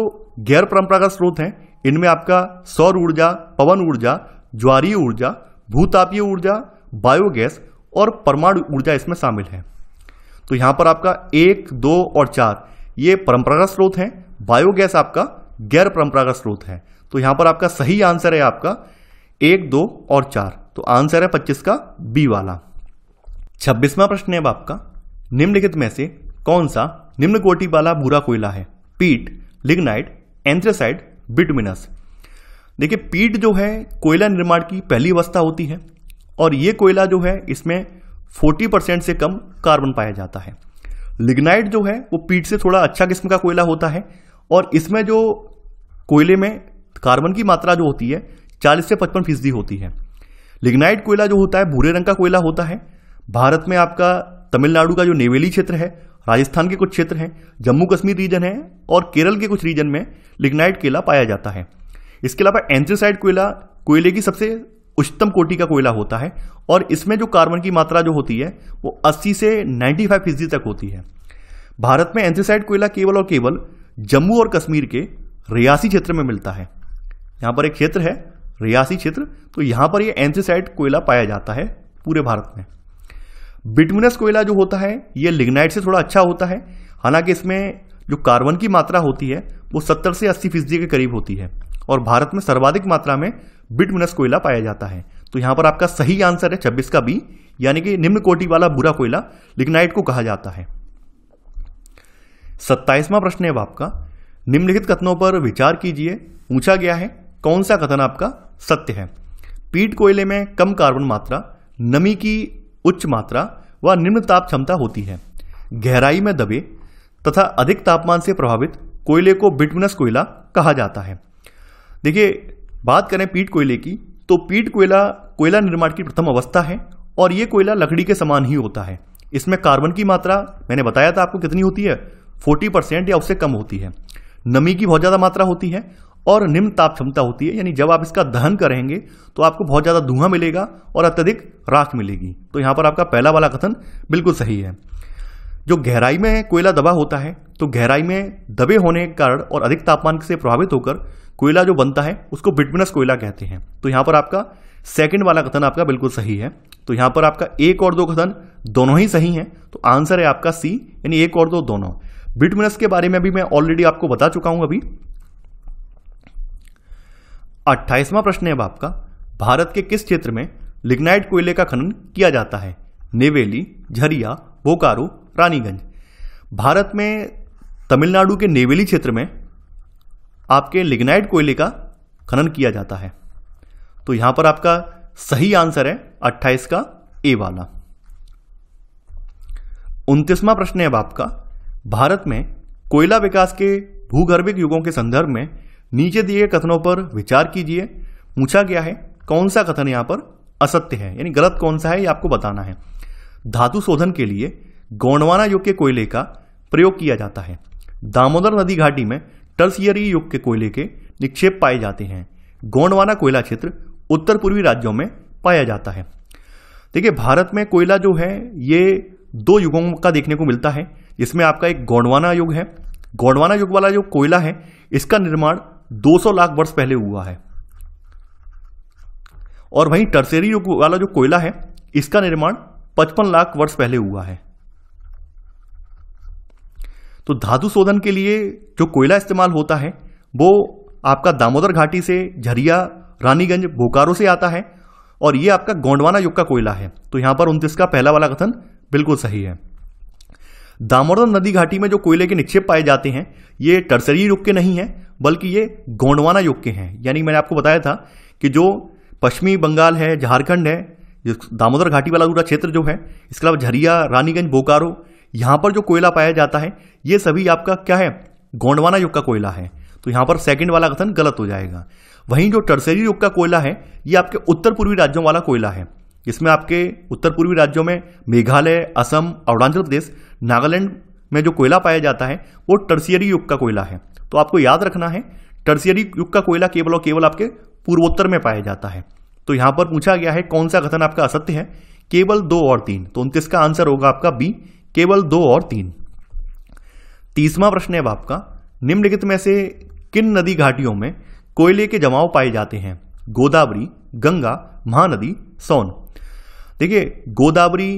S1: गैर परंपरागत स्रोत हैं इनमें आपका सौर ऊर्जा पवन ऊर्जा ज्वारीय ऊर्जा भूतापीय ऊर्जा बायोगैस और परमाणु ऊर्जा इसमें शामिल है तो यहाँ पर आपका एक दो और चार ये परंपरागत स्रोत हैं बायोगैस आपका गैर परंपरागत स्रोत है तो यहाँ पर आपका सही आंसर है आपका एक दो और चार तो आंसर है पच्चीस का बी वाला छब्बीसवा प्रश्न है अब आपका निम्नलिखित में से कौन सा निम्न कोटि वाला भूरा कोयला है पीट लिग्नाइट एंथ्रेसाइड बिटमिनस देखिए पीट जो है कोयला निर्माण की पहली अवस्था होती है और यह कोयला जो है इसमें 40 परसेंट से कम कार्बन पाया जाता है लिग्नाइट जो है वो पीट से थोड़ा अच्छा किस्म का कोयला होता है और इसमें जो कोयले में कार्बन की मात्रा जो होती है चालीस से पचपन फीसदी होती है लिग्नाइट कोयला जो होता है भूरे रंग का कोयला होता है भारत में आपका तमिलनाडु का जो नेवेली क्षेत्र है राजस्थान के कुछ क्षेत्र हैं जम्मू कश्मीर रीजन है और केरल के कुछ रीजन में लिग्नाइट कोयला पाया जाता है इसके अलावा एंथ्रेसाइड कोयला कोयले की सबसे उच्चतम कोटि का कोयला होता है और इसमें जो कार्बन की मात्रा जो होती है वो 80 से 95 फीसदी तक होती है भारत में एंथ्रेसाइड कोयला केवल और केवल जम्मू और कश्मीर के रियासी क्षेत्र में मिलता है यहाँ पर एक क्षेत्र है रियासी क्षेत्र तो यहां पर ये एंथीसाइड कोयला पाया जाता है पूरे भारत में बिटमिनस कोयला जो होता है ये लिग्नाइट से थोड़ा अच्छा होता है हालांकि इसमें जो कार्बन की मात्रा होती है वो 70 से 80 फीसदी के करीब होती है और भारत में सर्वाधिक मात्रा में बिटमिनस कोयला पाया जाता है तो यहां पर आपका सही आंसर है छब्बीस का बी यानी कि निम्न कोटि वाला बुरा कोयला लिग्नाइट को कहा जाता है सत्ताईसवां प्रश्न है आपका निम्नलिखित कथनों पर विचार कीजिए पूछा गया है कौन सा कथन आपका सत्य है पीट कोयले में कम कार्बन मात्रा नमी की उच्च मात्रा व निम्न ताप क्षमता होती है गहराई में दबे तथा अधिक तापमान से प्रभावित कोयले को बिटमिनस कोयला कहा जाता है देखिए बात करें पीट कोयले की तो पीट कोयला कोयला निर्माण की प्रथम अवस्था है और ये कोयला लकड़ी के समान ही होता है इसमें कार्बन की मात्रा मैंने बताया था आपको कितनी होती है 40 परसेंट या उससे कम होती है नमी की बहुत ज़्यादा मात्रा होती है और निम्न ताप क्षमता होती है यानी जब आप इसका दहन करेंगे तो आपको बहुत ज़्यादा धुआं मिलेगा और अत्यधिक राख मिलेगी तो यहाँ पर आपका पहला वाला कथन बिल्कुल सही है जो गहराई में कोयला दबा होता है तो गहराई में दबे होने के कारण और अधिक तापमान से प्रभावित होकर कोयला जो बनता है उसको बिटमिनस कोयला कहते हैं तो यहाँ पर आपका सेकेंड वाला कथन आपका बिल्कुल सही है तो यहाँ पर आपका एक और दो कथन दोनों ही सही हैं तो आंसर है आपका सी यानी एक और दो दोनों बिटमिनस के बारे में भी मैं ऑलरेडी आपको बता चुका हूँ अभी अट्ठाईसवां प्रश्न है अब आपका भारत के किस क्षेत्र में लिग्नाइट कोयले का खनन किया जाता है नेवेली झरिया बोकारो रानीगंज भारत में तमिलनाडु के नेवेली क्षेत्र में आपके लिग्नाइट कोयले का खनन किया जाता है तो यहां पर आपका सही आंसर है 28 का ए वाला उनतीसवां प्रश्न है अब आपका भारत में कोयला विकास के भूगर्भिक युगों के संदर्भ में नीचे दिए कथनों पर विचार कीजिए पूछा गया है कौन सा कथन यहाँ पर असत्य है यानी गलत कौन सा है ये आपको बताना है धातु शोधन के लिए गोंडवाना युग के कोयले का प्रयोग किया जाता है दामोदर नदी घाटी में टर्सियरी युग के कोयले के निक्षेप पाए जाते हैं गोंडवाना कोयला क्षेत्र उत्तर पूर्वी राज्यों में पाया जाता है देखिए भारत में कोयला जो है ये दो युगों का देखने को मिलता है इसमें आपका एक गोंडवाना युग है गोंडवाना युग वाला जो कोयला है इसका निर्माण 200 लाख वर्ष पहले हुआ है और वहीं टर्सेरी वाला जो कोयला है इसका निर्माण 55 लाख वर्ष पहले हुआ है तो धातु शोधन के लिए जो कोयला इस्तेमाल होता है वो आपका दामोदर घाटी से झरिया रानीगंज बोकारो से आता है और ये आपका गोंडवाना युग का कोयला है तो यहां पर उनतीस का पहला वाला कथन बिल्कुल सही है दामोदर नदी घाटी में जो कोयले के निक्षेप पाए जाते हैं ये टर्सरी युग के नहीं है बल्कि ये गोंडवाना युग के हैं यानी मैंने आपको बताया था कि जो पश्चिमी बंगाल है झारखंड है दामोदर घाटी वाला पूरा क्षेत्र जो है इसके अलावा झरिया रानीगंज बोकारो यहाँ पर जो कोयला पाया जाता है ये सभी आपका क्या है गोंडवाना युग का कोयला है तो यहाँ पर सेकंड वाला कथन गलत हो जाएगा वहीं जो टर्सरी युग का कोयला है ये आपके उत्तर पूर्वी राज्यों वाला कोयला है इसमें आपके उत्तर पूर्वी राज्यों में मेघालय असम अरुणाचल प्रदेश नागालैंड में जो कोयला पाया जाता है वो टर्सियरी युग का कोयला है तो आपको याद रखना है टर्सियरी युग का कोयला केवल और केवल आपके पूर्वोत्तर में पाया जाता है तो यहां पर पूछा गया है कौन सा कथन आपका असत्य है केवल दो और तीन तो उनतीस का आंसर होगा आपका बी केवल दो और तीन तीसवा प्रश्न है आपका निम्नलिखित में से किन नदी घाटियों में कोयले के जमाव पाए जाते हैं गोदावरी गंगा महानदी सोन देखिए गोदावरी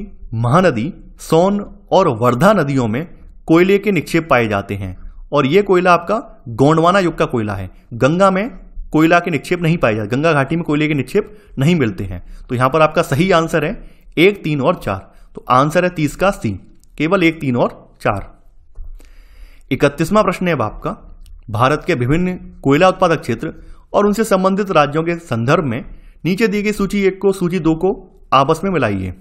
S1: महानदी सोन और वर्धा नदियों में कोयले के निक्षेप पाए जाते हैं और ये कोयला आपका गोंडवाना युग का कोयला है गंगा में कोयला के निक्षेप नहीं पाए जाते गंगा घाटी में कोयले के निक्षेप नहीं मिलते हैं तो यहाँ पर आपका सही आंसर है एक तीन और चार तो आंसर है तीस का सी केवल एक तीन और चार इकतीसवां प्रश्न है अब आपका भारत के विभिन्न कोयला उत्पादक क्षेत्र और उनसे संबंधित राज्यों के संदर्भ में नीचे दी गई सूची एक को सूची दो को आपस में मिलाइए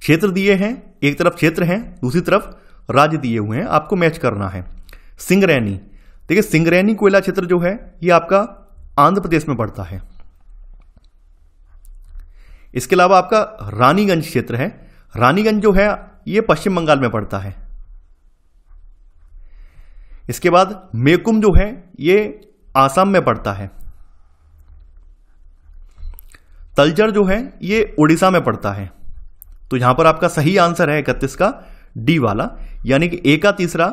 S1: क्षेत्र दिए हैं एक तरफ क्षेत्र हैं दूसरी तरफ राज्य दिए हुए हैं आपको मैच करना है सिंगरैनी देखिए सिंगरैनी कोयला क्षेत्र जो है ये आपका आंध्र प्रदेश में पड़ता है इसके अलावा आपका रानीगंज क्षेत्र है रानीगंज जो है ये पश्चिम बंगाल में पड़ता है इसके बाद मेकुम जो है ये आसाम में पड़ता है तलजर जो है ये उड़ीसा में पड़ता है तो यहां पर आपका सही आंसर है इकतीस का डी वाला यानी कि ए का तीसरा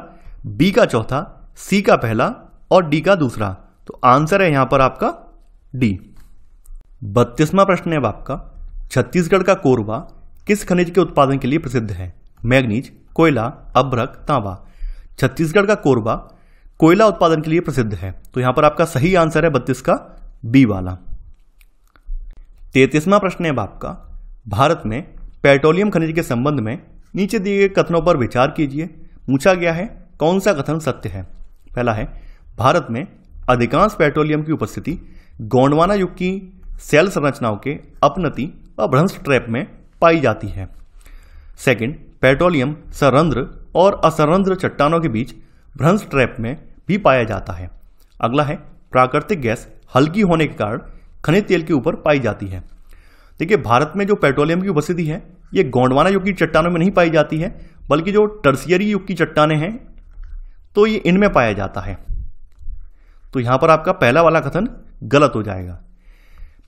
S1: बी का चौथा सी का पहला और डी का दूसरा तो आंसर है यहां पर आपका डी बत्तीसवां प्रश्न है आपका छत्तीसगढ़ का कोरबा किस खनिज के उत्पादन के लिए प्रसिद्ध है मैग्नीज कोयला अभ्रक तांबा छत्तीसगढ़ का कोरबा कोयला उत्पादन के लिए प्रसिद्ध है तो यहां पर आपका सही आंसर है बत्तीस का बी वाला तैतीसवां प्रश्न है आपका भारत में पेट्रोलियम खनिज के संबंध में नीचे दिए गए कथनों पर विचार कीजिए पूछा गया है कौन सा कथन सत्य है पहला है भारत में अधिकांश पेट्रोलियम की उपस्थिति गोंडवाना युग की सेल संरचनाओं के अपनति और भ्रंश ट्रैप में पाई जाती है सेकंड, पेट्रोलियम सरंध्र और असरंध्र चट्टानों के बीच भ्रंश ट्रैप में भी पाया जाता है अगला है प्राकृतिक गैस हल्की होने के कारण खनिज तेल के ऊपर पाई जाती है देखिए भारत में जो पेट्रोलियम की उपस्थिति है ये गोंडवाना युग की चट्टानों में नहीं पाई जाती है बल्कि जो टर्सियरी युग की चट्टाने हैं तो ये इनमें पाया जाता है तो यहाँ पर आपका पहला वाला कथन गलत हो जाएगा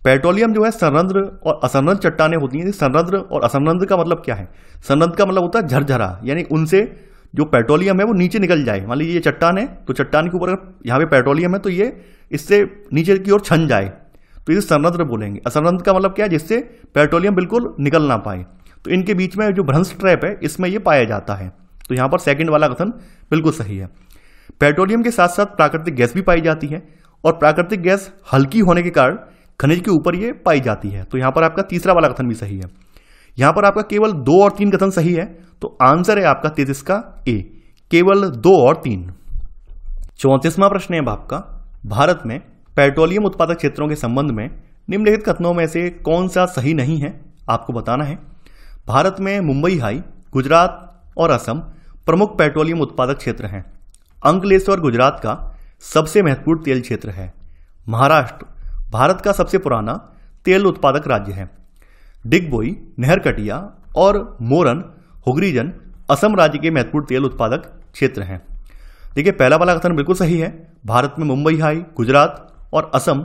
S1: पेट्रोलियम जो है संरंध्र और असंरंध चट्टाने होती हैं संरंध्र और असंरंध्र का मतलब क्या है संरंध्र का मतलब होता है झरझरा यानी उनसे जो पेट्रोलियम है वो नीचे निकल जाए मान लीजिए ये चट्टान है तो चट्टान के ऊपर अगर यहाँ पे पेट्रोलियम है तो ये इससे नीचे की ओर छन जाए फिर संरद्र बोलेंगे असरंध्र का मतलब क्या है जिससे पेट्रोलियम बिल्कुल निकल ना पाए तो इनके बीच में जो भ्रंश ट्रैप है इसमें ये पाया जाता है तो यहां पर सेकेंड वाला कथन बिल्कुल सही है पेट्रोलियम के साथ साथ प्राकृतिक गैस भी पाई जाती है और प्राकृतिक गैस हल्की होने के कारण खनिज के ऊपर ये पाई जाती है तो यहां पर आपका तीसरा वाला कथन भी सही है यहां पर आपका केवल दो और तीन कथन सही है तो आंसर है आपका तेतीस का ए केवल दो और तीन चौतीसवा प्रश्न है अब आपका भारत में पेट्रोलियम उत्पादक क्षेत्रों के संबंध में निम्नलिखित कथनों में से कौन सा सही नहीं है आपको बताना है भारत में मुंबई हाई गुजरात और असम प्रमुख पेट्रोलियम उत्पादक क्षेत्र हैं अंकलेश्वर गुजरात का सबसे महत्वपूर्ण तेल क्षेत्र है महाराष्ट्र भारत का सबसे पुराना तेल उत्पादक राज्य है डिगबोई नहरकटिया और मोरन हुगरीजन असम राज्य के महत्वपूर्ण तेल उत्पादक क्षेत्र हैं देखिए पहला वाला कथन बिल्कुल सही है भारत में मुंबई हाई गुजरात और असम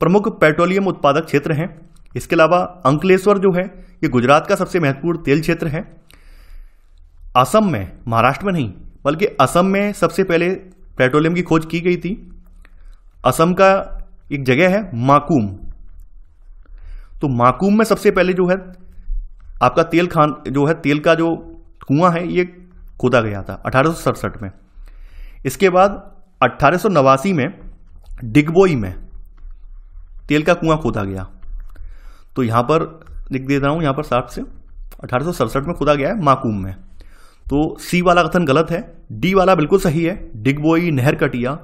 S1: प्रमुख पेट्रोलियम उत्पादक क्षेत्र हैं इसके अलावा अंकलेश्वर जो है ये गुजरात का सबसे महत्वपूर्ण तेल क्षेत्र है असम में महाराष्ट्र में नहीं बल्कि असम में सबसे पहले पेट्रोलियम की खोज की गई थी असम का एक जगह है माकूम तो माकूम में सबसे पहले जो है आपका तेल खान जो है तेल का जो कुआं है ये खोदा गया था अठारह में इसके बाद अट्ठारह में डिगबोई में तेल का कुआं खोदा गया तो यहां पर लिख दे रहा हूं यहां पर साठ से अठारह में खोदा गया है माकूम में तो सी वाला कथन गलत है डी वाला बिल्कुल सही है डिगबोई नहर कटिया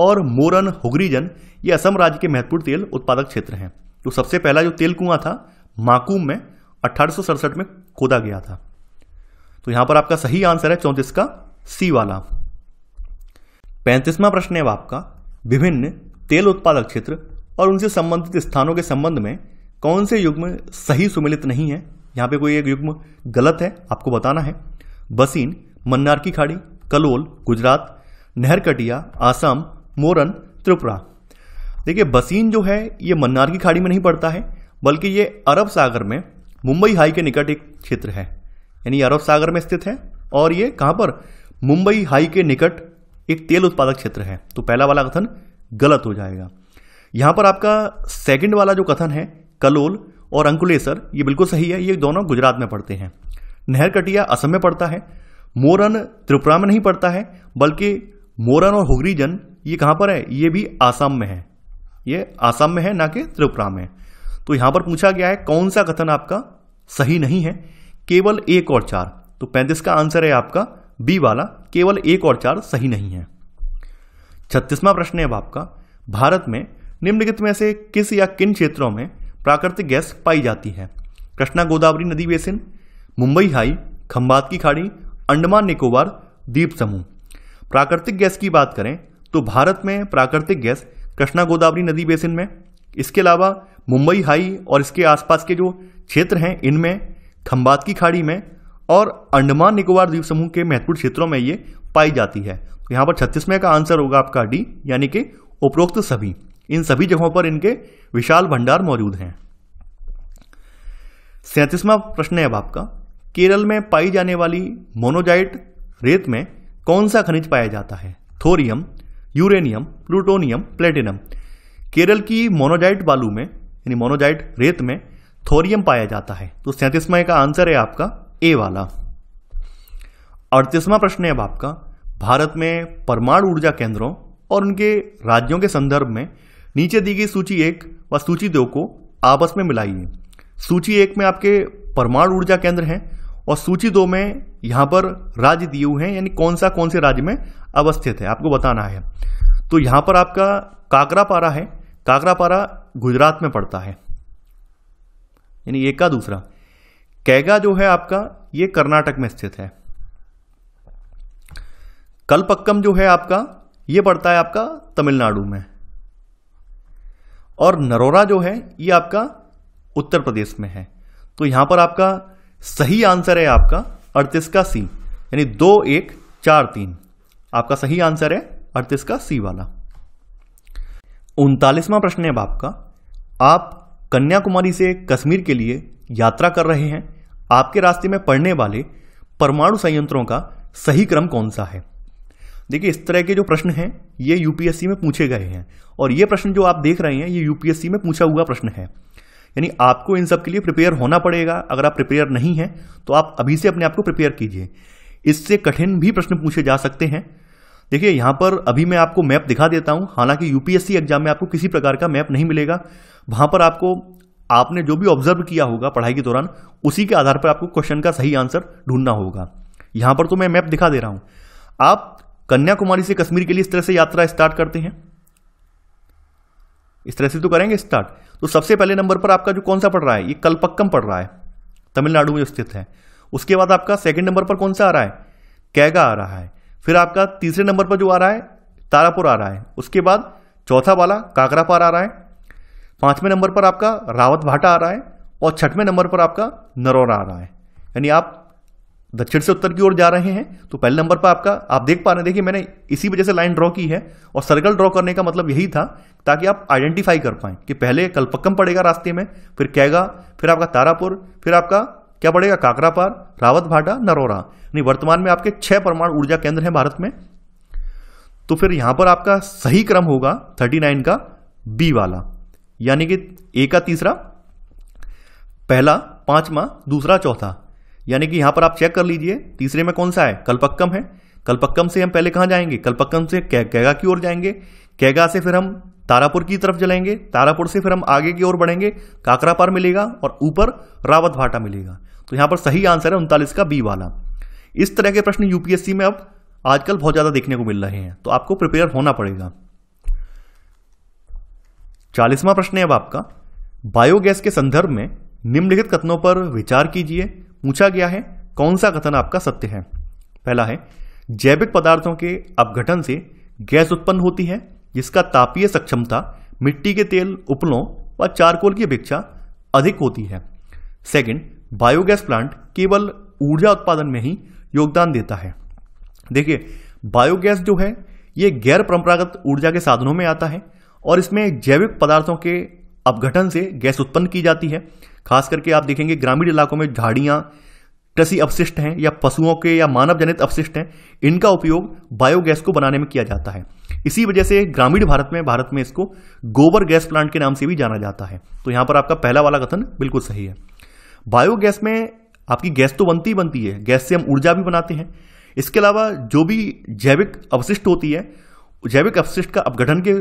S1: और मोरन हुगरीजन ये असम राज्य के महत्वपूर्ण तेल उत्पादक क्षेत्र हैं तो सबसे पहला जो तेल कुआं था माकूम में अठारह में खोदा गया था तो यहां पर आपका सही आंसर है चौंतीस का सी वाला पैंतीसवां प्रश्न है आपका विभिन्न तेल उत्पादक क्षेत्र और उनसे संबंधित स्थानों के संबंध में कौन से युग्म सही सुमिलित नहीं है यहाँ पे कोई एक युग्म गलत है आपको बताना है बसीन मन्नार की खाड़ी कलोल गुजरात नहरकटिया आसाम मोरन त्रिपुरा देखिए बसीन जो है ये मन्नार की खाड़ी में नहीं पड़ता है बल्कि ये अरब सागर में मुंबई हाई के निकट एक क्षेत्र है यानी अरब सागर में स्थित है और ये कहाँ पर मुंबई हाई के निकट एक तेल उत्पादक क्षेत्र है तो पहला वाला कथन गलत हो जाएगा यहां पर आपका सेकंड वाला जो कथन है कलोल और अंकुलेसर ये बिल्कुल सही है ये दोनों गुजरात में पड़ते हैं नहर कटिया असम में पड़ता है मोरन त्रिपुरा में नहीं पड़ता है बल्कि मोरन और हुगरीजन ये कहां पर है ये भी आसाम में है ये आसाम में है ना कि त्रिपुरा में तो यहां पर पूछा गया है कौन सा कथन आपका सही नहीं है केवल एक और चार तो पैंतीस का आंसर है आपका बी वाला केवल एक और चार सही नहीं है छत्तीसवां प्रश्न है अब आपका भारत में निम्नलिखित में से किस या किन क्षेत्रों में प्राकृतिक गैस पाई जाती है कृष्णा गोदावरी नदी बेसिन मुंबई हाई खम्बात की खाड़ी अंडमान निकोबार द्वीप समूह प्राकृतिक गैस की बात करें तो भारत में प्राकृतिक गैस कृष्णा गोदावरी नदी बेसिन में इसके अलावा मुंबई हाई और इसके आसपास के जो क्षेत्र हैं इनमें खम्बात की खाड़ी में और अंडमान निकोबार द्वीप समूह के महत्वपूर्ण क्षेत्रों में ये पाई जाती है तो यहाँ पर छत्तीसगढ़ का आंसर होगा आपका डी यानी कि उपरोक्त सभी इन सभी जगहों पर इनके विशाल भंडार मौजूद हैं सैंतीसवा प्रश्न है अब आपका केरल में पाई जाने वाली मोनोजाइट रेत में कौन सा खनिज पाया जाता है thorium uranium plutonium platinum Kerala की मोनोजाइट बालू में यानी मोनोजाइट रेत में थोरियम पाया जाता है तो सैंतीसवा का आंसर है आपका ए वाला अड़तीसवां प्रश्न है अब आपका भारत में परमाणु ऊर्जा केंद्रों और उनके राज्यों के संदर्भ में नीचे दी गई सूची एक व सूची दो को आपस में मिलाइए सूची एक में आपके परमाणु ऊर्जा केंद्र हैं और सूची दो में यहां पर राज्य दिए हुए हैं यानी कौन सा कौन से राज्य में अवस्थित है आपको बताना है तो यहां पर आपका काकरापारा है काकरापारा गुजरात में पड़ता है यानी एक का दूसरा कैगा जो है आपका ये कर्नाटक में स्थित है कलपक्कम जो है आपका ये पड़ता है आपका तमिलनाडु में और नरोरा जो है ये आपका उत्तर प्रदेश में है तो यहां पर आपका सही आंसर है आपका अड़तीस का सी यानी दो एक चार तीन आपका सही आंसर है अड़तीस का सी वाला उनतालीसवां प्रश्न है आपका आप कन्याकुमारी से कश्मीर के लिए यात्रा कर रहे हैं आपके रास्ते में पड़ने वाले परमाणु संयंत्रों का सही क्रम कौन सा है देखिए इस तरह के जो प्रश्न हैं ये यूपीएससी में पूछे गए हैं और ये प्रश्न जो आप देख रहे हैं ये यूपीएससी में पूछा हुआ प्रश्न है यानी आपको इन सब के लिए प्रिपेयर होना पड़ेगा अगर आप प्रिपेयर नहीं हैं तो आप अभी से अपने आप को प्रिपेयर कीजिए इससे कठिन भी प्रश्न पूछे जा सकते हैं देखिए यहाँ पर अभी मैं आपको मैप दिखा देता हूँ हालांकि यूपीएससी एग्जाम में आपको किसी प्रकार का मैप नहीं मिलेगा वहाँ पर आपको आपने जो भी ऑब्जर्व किया होगा पढ़ाई के दौरान उसी के आधार पर आपको क्वेश्चन का सही आंसर ढूंढना होगा यहां पर तो मैं मैप दिखा दे रहा हूं आप कन्याकुमारी से कश्मीर के लिए इस तरह से यात्रा स्टार्ट करते हैं इस तरह से तो करेंगे स्टार्ट तो सबसे पहले नंबर पर आपका जो कौन सा पड़ रहा है ये कलपक्कम पड़ रहा है तमिलनाडु में स्थित है उसके बाद आपका सेकंड नंबर पर कौन सा आ रहा है कैगा आ रहा है फिर आपका तीसरे नंबर पर जो आ रहा है तारापुर आ रहा है उसके बाद चौथा वाला काकरापार आ रहा है पांचवें नंबर पर आपका रावत भाटा आ रहा है और छठवें नंबर पर आपका नरोरा आ रहा है यानी आप दक्षिण से उत्तर की ओर जा रहे हैं तो पहले नंबर पर आपका आप देख पा रहे हैं देखिए मैंने इसी वजह से लाइन ड्रॉ की है और सर्कल ड्रॉ करने का मतलब यही था ताकि आप आइडेंटिफाई कर पाएं कि पहले कलपक्कम पड़ेगा रास्ते में फिर कैगा फिर आपका तारापुर फिर आपका क्या पड़ेगा काकरापार रावत भाटा नरोरा यानी वर्तमान में आपके छह परमाणु ऊर्जा केंद्र हैं भारत में तो फिर यहां पर आपका सही क्रम होगा थर्टी नाइन का बी वाला यानी कि ए का तीसरा पहला पांचवा दूसरा चौथा यानी कि यहां पर आप चेक कर लीजिए तीसरे में कौन सा है कलपक्कम है कलपक्कम से हम पहले कहां जाएंगे कलपक्कम से कै, कैगा की ओर जाएंगे कैगा से फिर हम तारापुर की तरफ चलेंगे तारापुर से फिर हम आगे की ओर बढ़ेंगे काकरापार मिलेगा और ऊपर रावत भाटा मिलेगा तो यहां पर सही आंसर है उनतालीस का बी वाला इस तरह के प्रश्न यूपीएससी में अब आजकल बहुत ज़्यादा देखने को मिल रहे हैं तो आपको प्रिपेयर होना पड़ेगा चालीसवां प्रश्न है अब आपका बायोगैस के संदर्भ में निम्नलिखित कथनों पर विचार कीजिए पूछा गया है कौन सा कथन आपका सत्य है पहला है जैविक पदार्थों के अपघटन से गैस उत्पन्न होती है जिसका तापीय सक्षमता मिट्टी के तेल उपलों व चारकोल की अपेक्षा अधिक होती है सेकंड बायोगैस प्लांट केवल ऊर्जा उत्पादन में ही योगदान देता है देखिए बायोगैस जो है ये गैर परंपरागत ऊर्जा के साधनों में आता है और इसमें जैविक पदार्थों के अपघटन से गैस उत्पन्न की जाती है खास करके आप देखेंगे ग्रामीण इलाकों में झाड़ियाँ कृषि अपशिष्ट हैं या पशुओं के या मानव जनित अपशिष्ट हैं इनका उपयोग बायोगैस को बनाने में किया जाता है इसी वजह से ग्रामीण भारत में भारत में इसको गोबर गैस प्लांट के नाम से भी जाना जाता है तो यहाँ पर आपका पहला वाला कथन बिल्कुल सही है बायोगैस में आपकी गैस तो बनती ही बनती है गैस से हम ऊर्जा भी बनाते हैं इसके अलावा जो भी जैविक अवशिष्ट होती है जैविक अवशिष्ट का अपगठन के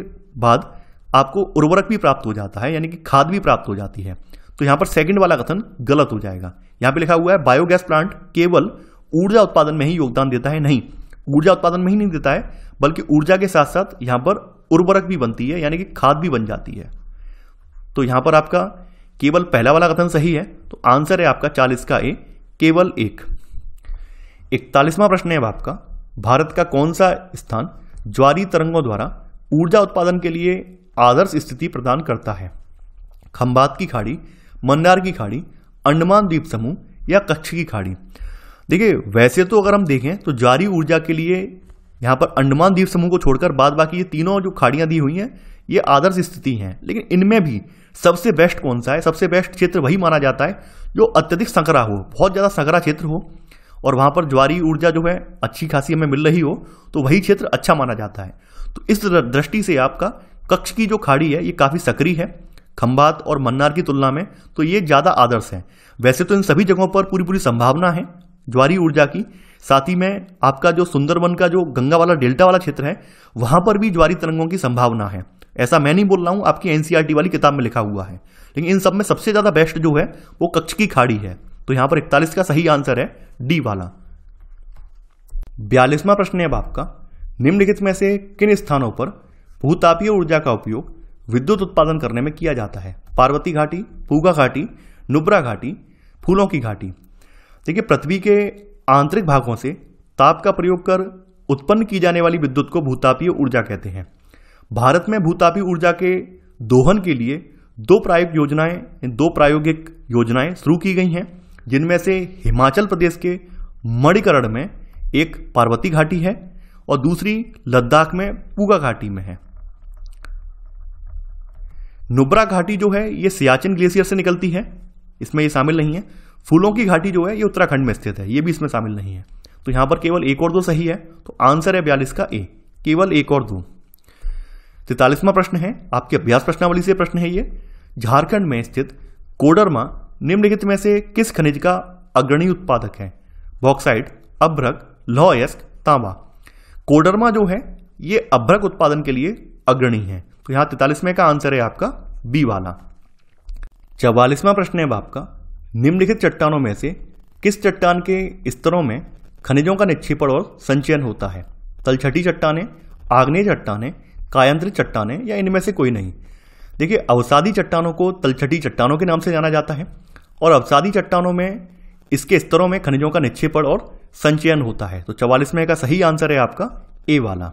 S1: बाद आपको उर्वरक भी प्राप्त हो जाता है यानी कि खाद भी प्राप्त हो जाती है तो यहां पर सेकंड वाला कथन गलत हो जाएगा यहां पे लिखा हुआ है बायोगैस प्लांट केवल ऊर्जा उत्पादन में ही योगदान देता है नहीं ऊर्जा उत्पादन में ही नहीं देता है बल्कि ऊर्जा के साथ साथ यहां पर उर्वरक भी बनती है यानी कि खाद भी बन जाती है तो यहां पर आपका केवल पहला वाला कथन सही है तो आंसर है आपका चालीस का ए केवल एक इकतालीसवां प्रश्न है आपका भारत का कौन सा स्थान ज्वारी तरंगों द्वारा ऊर्जा उत्पादन के लिए आदर्श स्थिति प्रदान करता है खंबात की खाड़ी मंदार की खाड़ी अंडमान द्वीप समूह या कच्छ की खाड़ी देखिए वैसे तो अगर हम देखें तो जारी ऊर्जा के लिए यहाँ पर अंडमान द्वीप समूह को छोड़कर बाद बाकी ये तीनों जो खाड़ियाँ दी हुई हैं ये आदर्श स्थिति हैं लेकिन इनमें भी सबसे बेस्ट कौन सा है सबसे बेस्ट क्षेत्र वही माना जाता है जो अत्यधिक संकरा हो बहुत ज़्यादा संकरा क्षेत्र हो और वहाँ पर ज्वारी ऊर्जा जो है अच्छी खासी हमें मिल रही हो तो वही क्षेत्र अच्छा माना जाता है तो इस दृष्टि से आपका कक्ष की जो खाड़ी है ये काफ़ी सक्रिय है खंबात और मन्नार की तुलना में तो ये ज़्यादा आदर्श है वैसे तो इन सभी जगहों पर पूरी पूरी संभावना है ज्वारी ऊर्जा की साथ ही में आपका जो सुंदरबन का जो गंगा वाला डेल्टा वाला क्षेत्र है वहां पर भी ज्वारी तरंगों की संभावना है ऐसा मैं नहीं बोल रहा हूं आपकी एनसीआरटी वाली किताब में लिखा हुआ है लेकिन इन सब में सबसे ज़्यादा बेस्ट जो है वो कक्ष की खाड़ी है तो यहां पर इकतालीस का सही आंसर है डी वाला बयालीसवा प्रश्न है अब आपका निम्नलिखित में से किन स्थानों पर भूतापीय ऊर्जा का उपयोग विद्युत उत्पादन करने में किया जाता है पार्वती घाटी पूगा घाटी नुब्रा घाटी फूलों की घाटी देखिए पृथ्वी के आंतरिक भागों से ताप का प्रयोग कर उत्पन्न की जाने वाली विद्युत को भूतापीय ऊर्जा कहते हैं भारत में भूतापीय ऊर्जा के दोहन के लिए दो प्रायोगिक योजनाएं दो प्रायोगिक योजनाएं शुरू की गई हैं जिनमें से हिमाचल प्रदेश के मणिकरण में एक पार्वती घाटी है और दूसरी लद्दाख में पूगा घाटी में है नुब्रा घाटी जो है ये सियाचिन ग्लेशियर से निकलती है इसमें ये शामिल नहीं है फूलों की घाटी जो है ये उत्तराखंड में स्थित है ये भी इसमें शामिल नहीं है तो यहां पर केवल एक और दो सही है तो आंसर है बयालीस का ए केवल एक और दो तैतालीसवां प्रश्न है आपके अभ्यास प्रश्नावली से प्रश्न है ये झारखंड में स्थित कोडरमा निम्नलिखित में से किस खनिज का अग्रणी उत्पादक है बॉक्साइट अभ्रक लॉयस्क तांबा कोडरमा जो है ये अभ्रक उत्पादन के लिए अग्रणी है तो यहाँ तैतालीसवें का आंसर है आपका बी वाला चवालीसवां प्रश्न है आपका निम्नलिखित चट्टानों में से किस चट्टान के स्तरों में खनिजों का निक्षेपण और संचयन होता है तलछटी चट्टाने आग्नेय चट्टाने कायंत्र चट्टाने या इनमें से कोई नहीं देखिए अवसादी चट्टानों को तलछटी चट्टानों के नाम से जाना जाता है और अवसादी चट्टानों में इसके स्तरों में खनिजों का निक्षेपण और संचयन होता है तो चवालीस में का सही आंसर है आपका ए वाला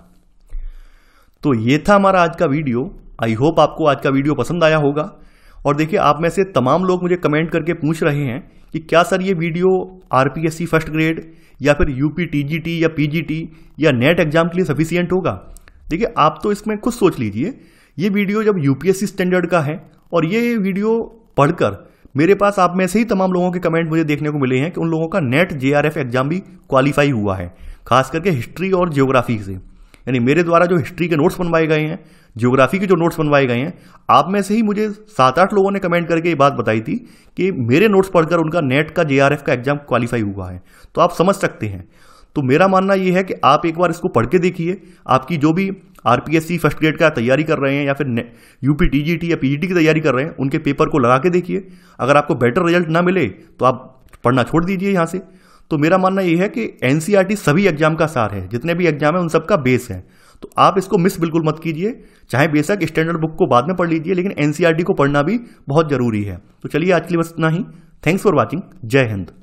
S1: तो ये था हमारा आज का वीडियो आई होप आपको आज का वीडियो पसंद आया होगा और देखिए आप में से तमाम लोग मुझे कमेंट करके पूछ रहे हैं कि क्या सर ये वीडियो आर फर्स्ट ग्रेड या फिर यू पी या पी या नेट एग्जाम के लिए सफिशियंट होगा देखिए आप तो इसमें खुद सोच लीजिए ये वीडियो जब यूपीएससी स्टैंडर्ड का है और ये वीडियो पढ़कर मेरे पास आप में से ही तमाम लोगों के कमेंट मुझे देखने को मिले हैं कि उन लोगों का नेट जे एग्जाम भी क्वालिफाई हुआ है खास करके हिस्ट्री और जियोग्राफी से यानी मेरे द्वारा जो हिस्ट्री के नोट्स बनवाए गए हैं ज्योग्राफी के जो नोट्स बनवाए गए हैं आप में से ही मुझे सात आठ लोगों ने कमेंट करके ये बात बताई थी कि मेरे नोट्स पढ़कर उनका नेट का जे का एग्जाम क्वालिफाई हुआ है तो आप समझ सकते हैं तो मेरा मानना ये है कि आप एक बार इसको पढ़ के देखिए आपकी जो भी आरपीएससी फर्स्ट ग्रेड का तैयारी कर रहे हैं या फिर यूपी टीजीटी या पीजीटी की तैयारी कर रहे हैं उनके पेपर को लगा के देखिए अगर आपको बेटर रिजल्ट ना मिले तो आप पढ़ना छोड़ दीजिए यहाँ से तो मेरा मानना यह है कि एन सभी एग्जाम का सार है जितने भी एग्जाम हैं उन सबका बेस है तो आप इसको मिस बिल्कुल मत कीजिए चाहे बेशक स्टैंडर्ड बुक को बाद में पढ़ लीजिए लेकिन एन को पढ़ना भी बहुत ज़रूरी है तो चलिए आज के लिए बस इतना ही थैंक्स फॉर वॉचिंग जय हिंद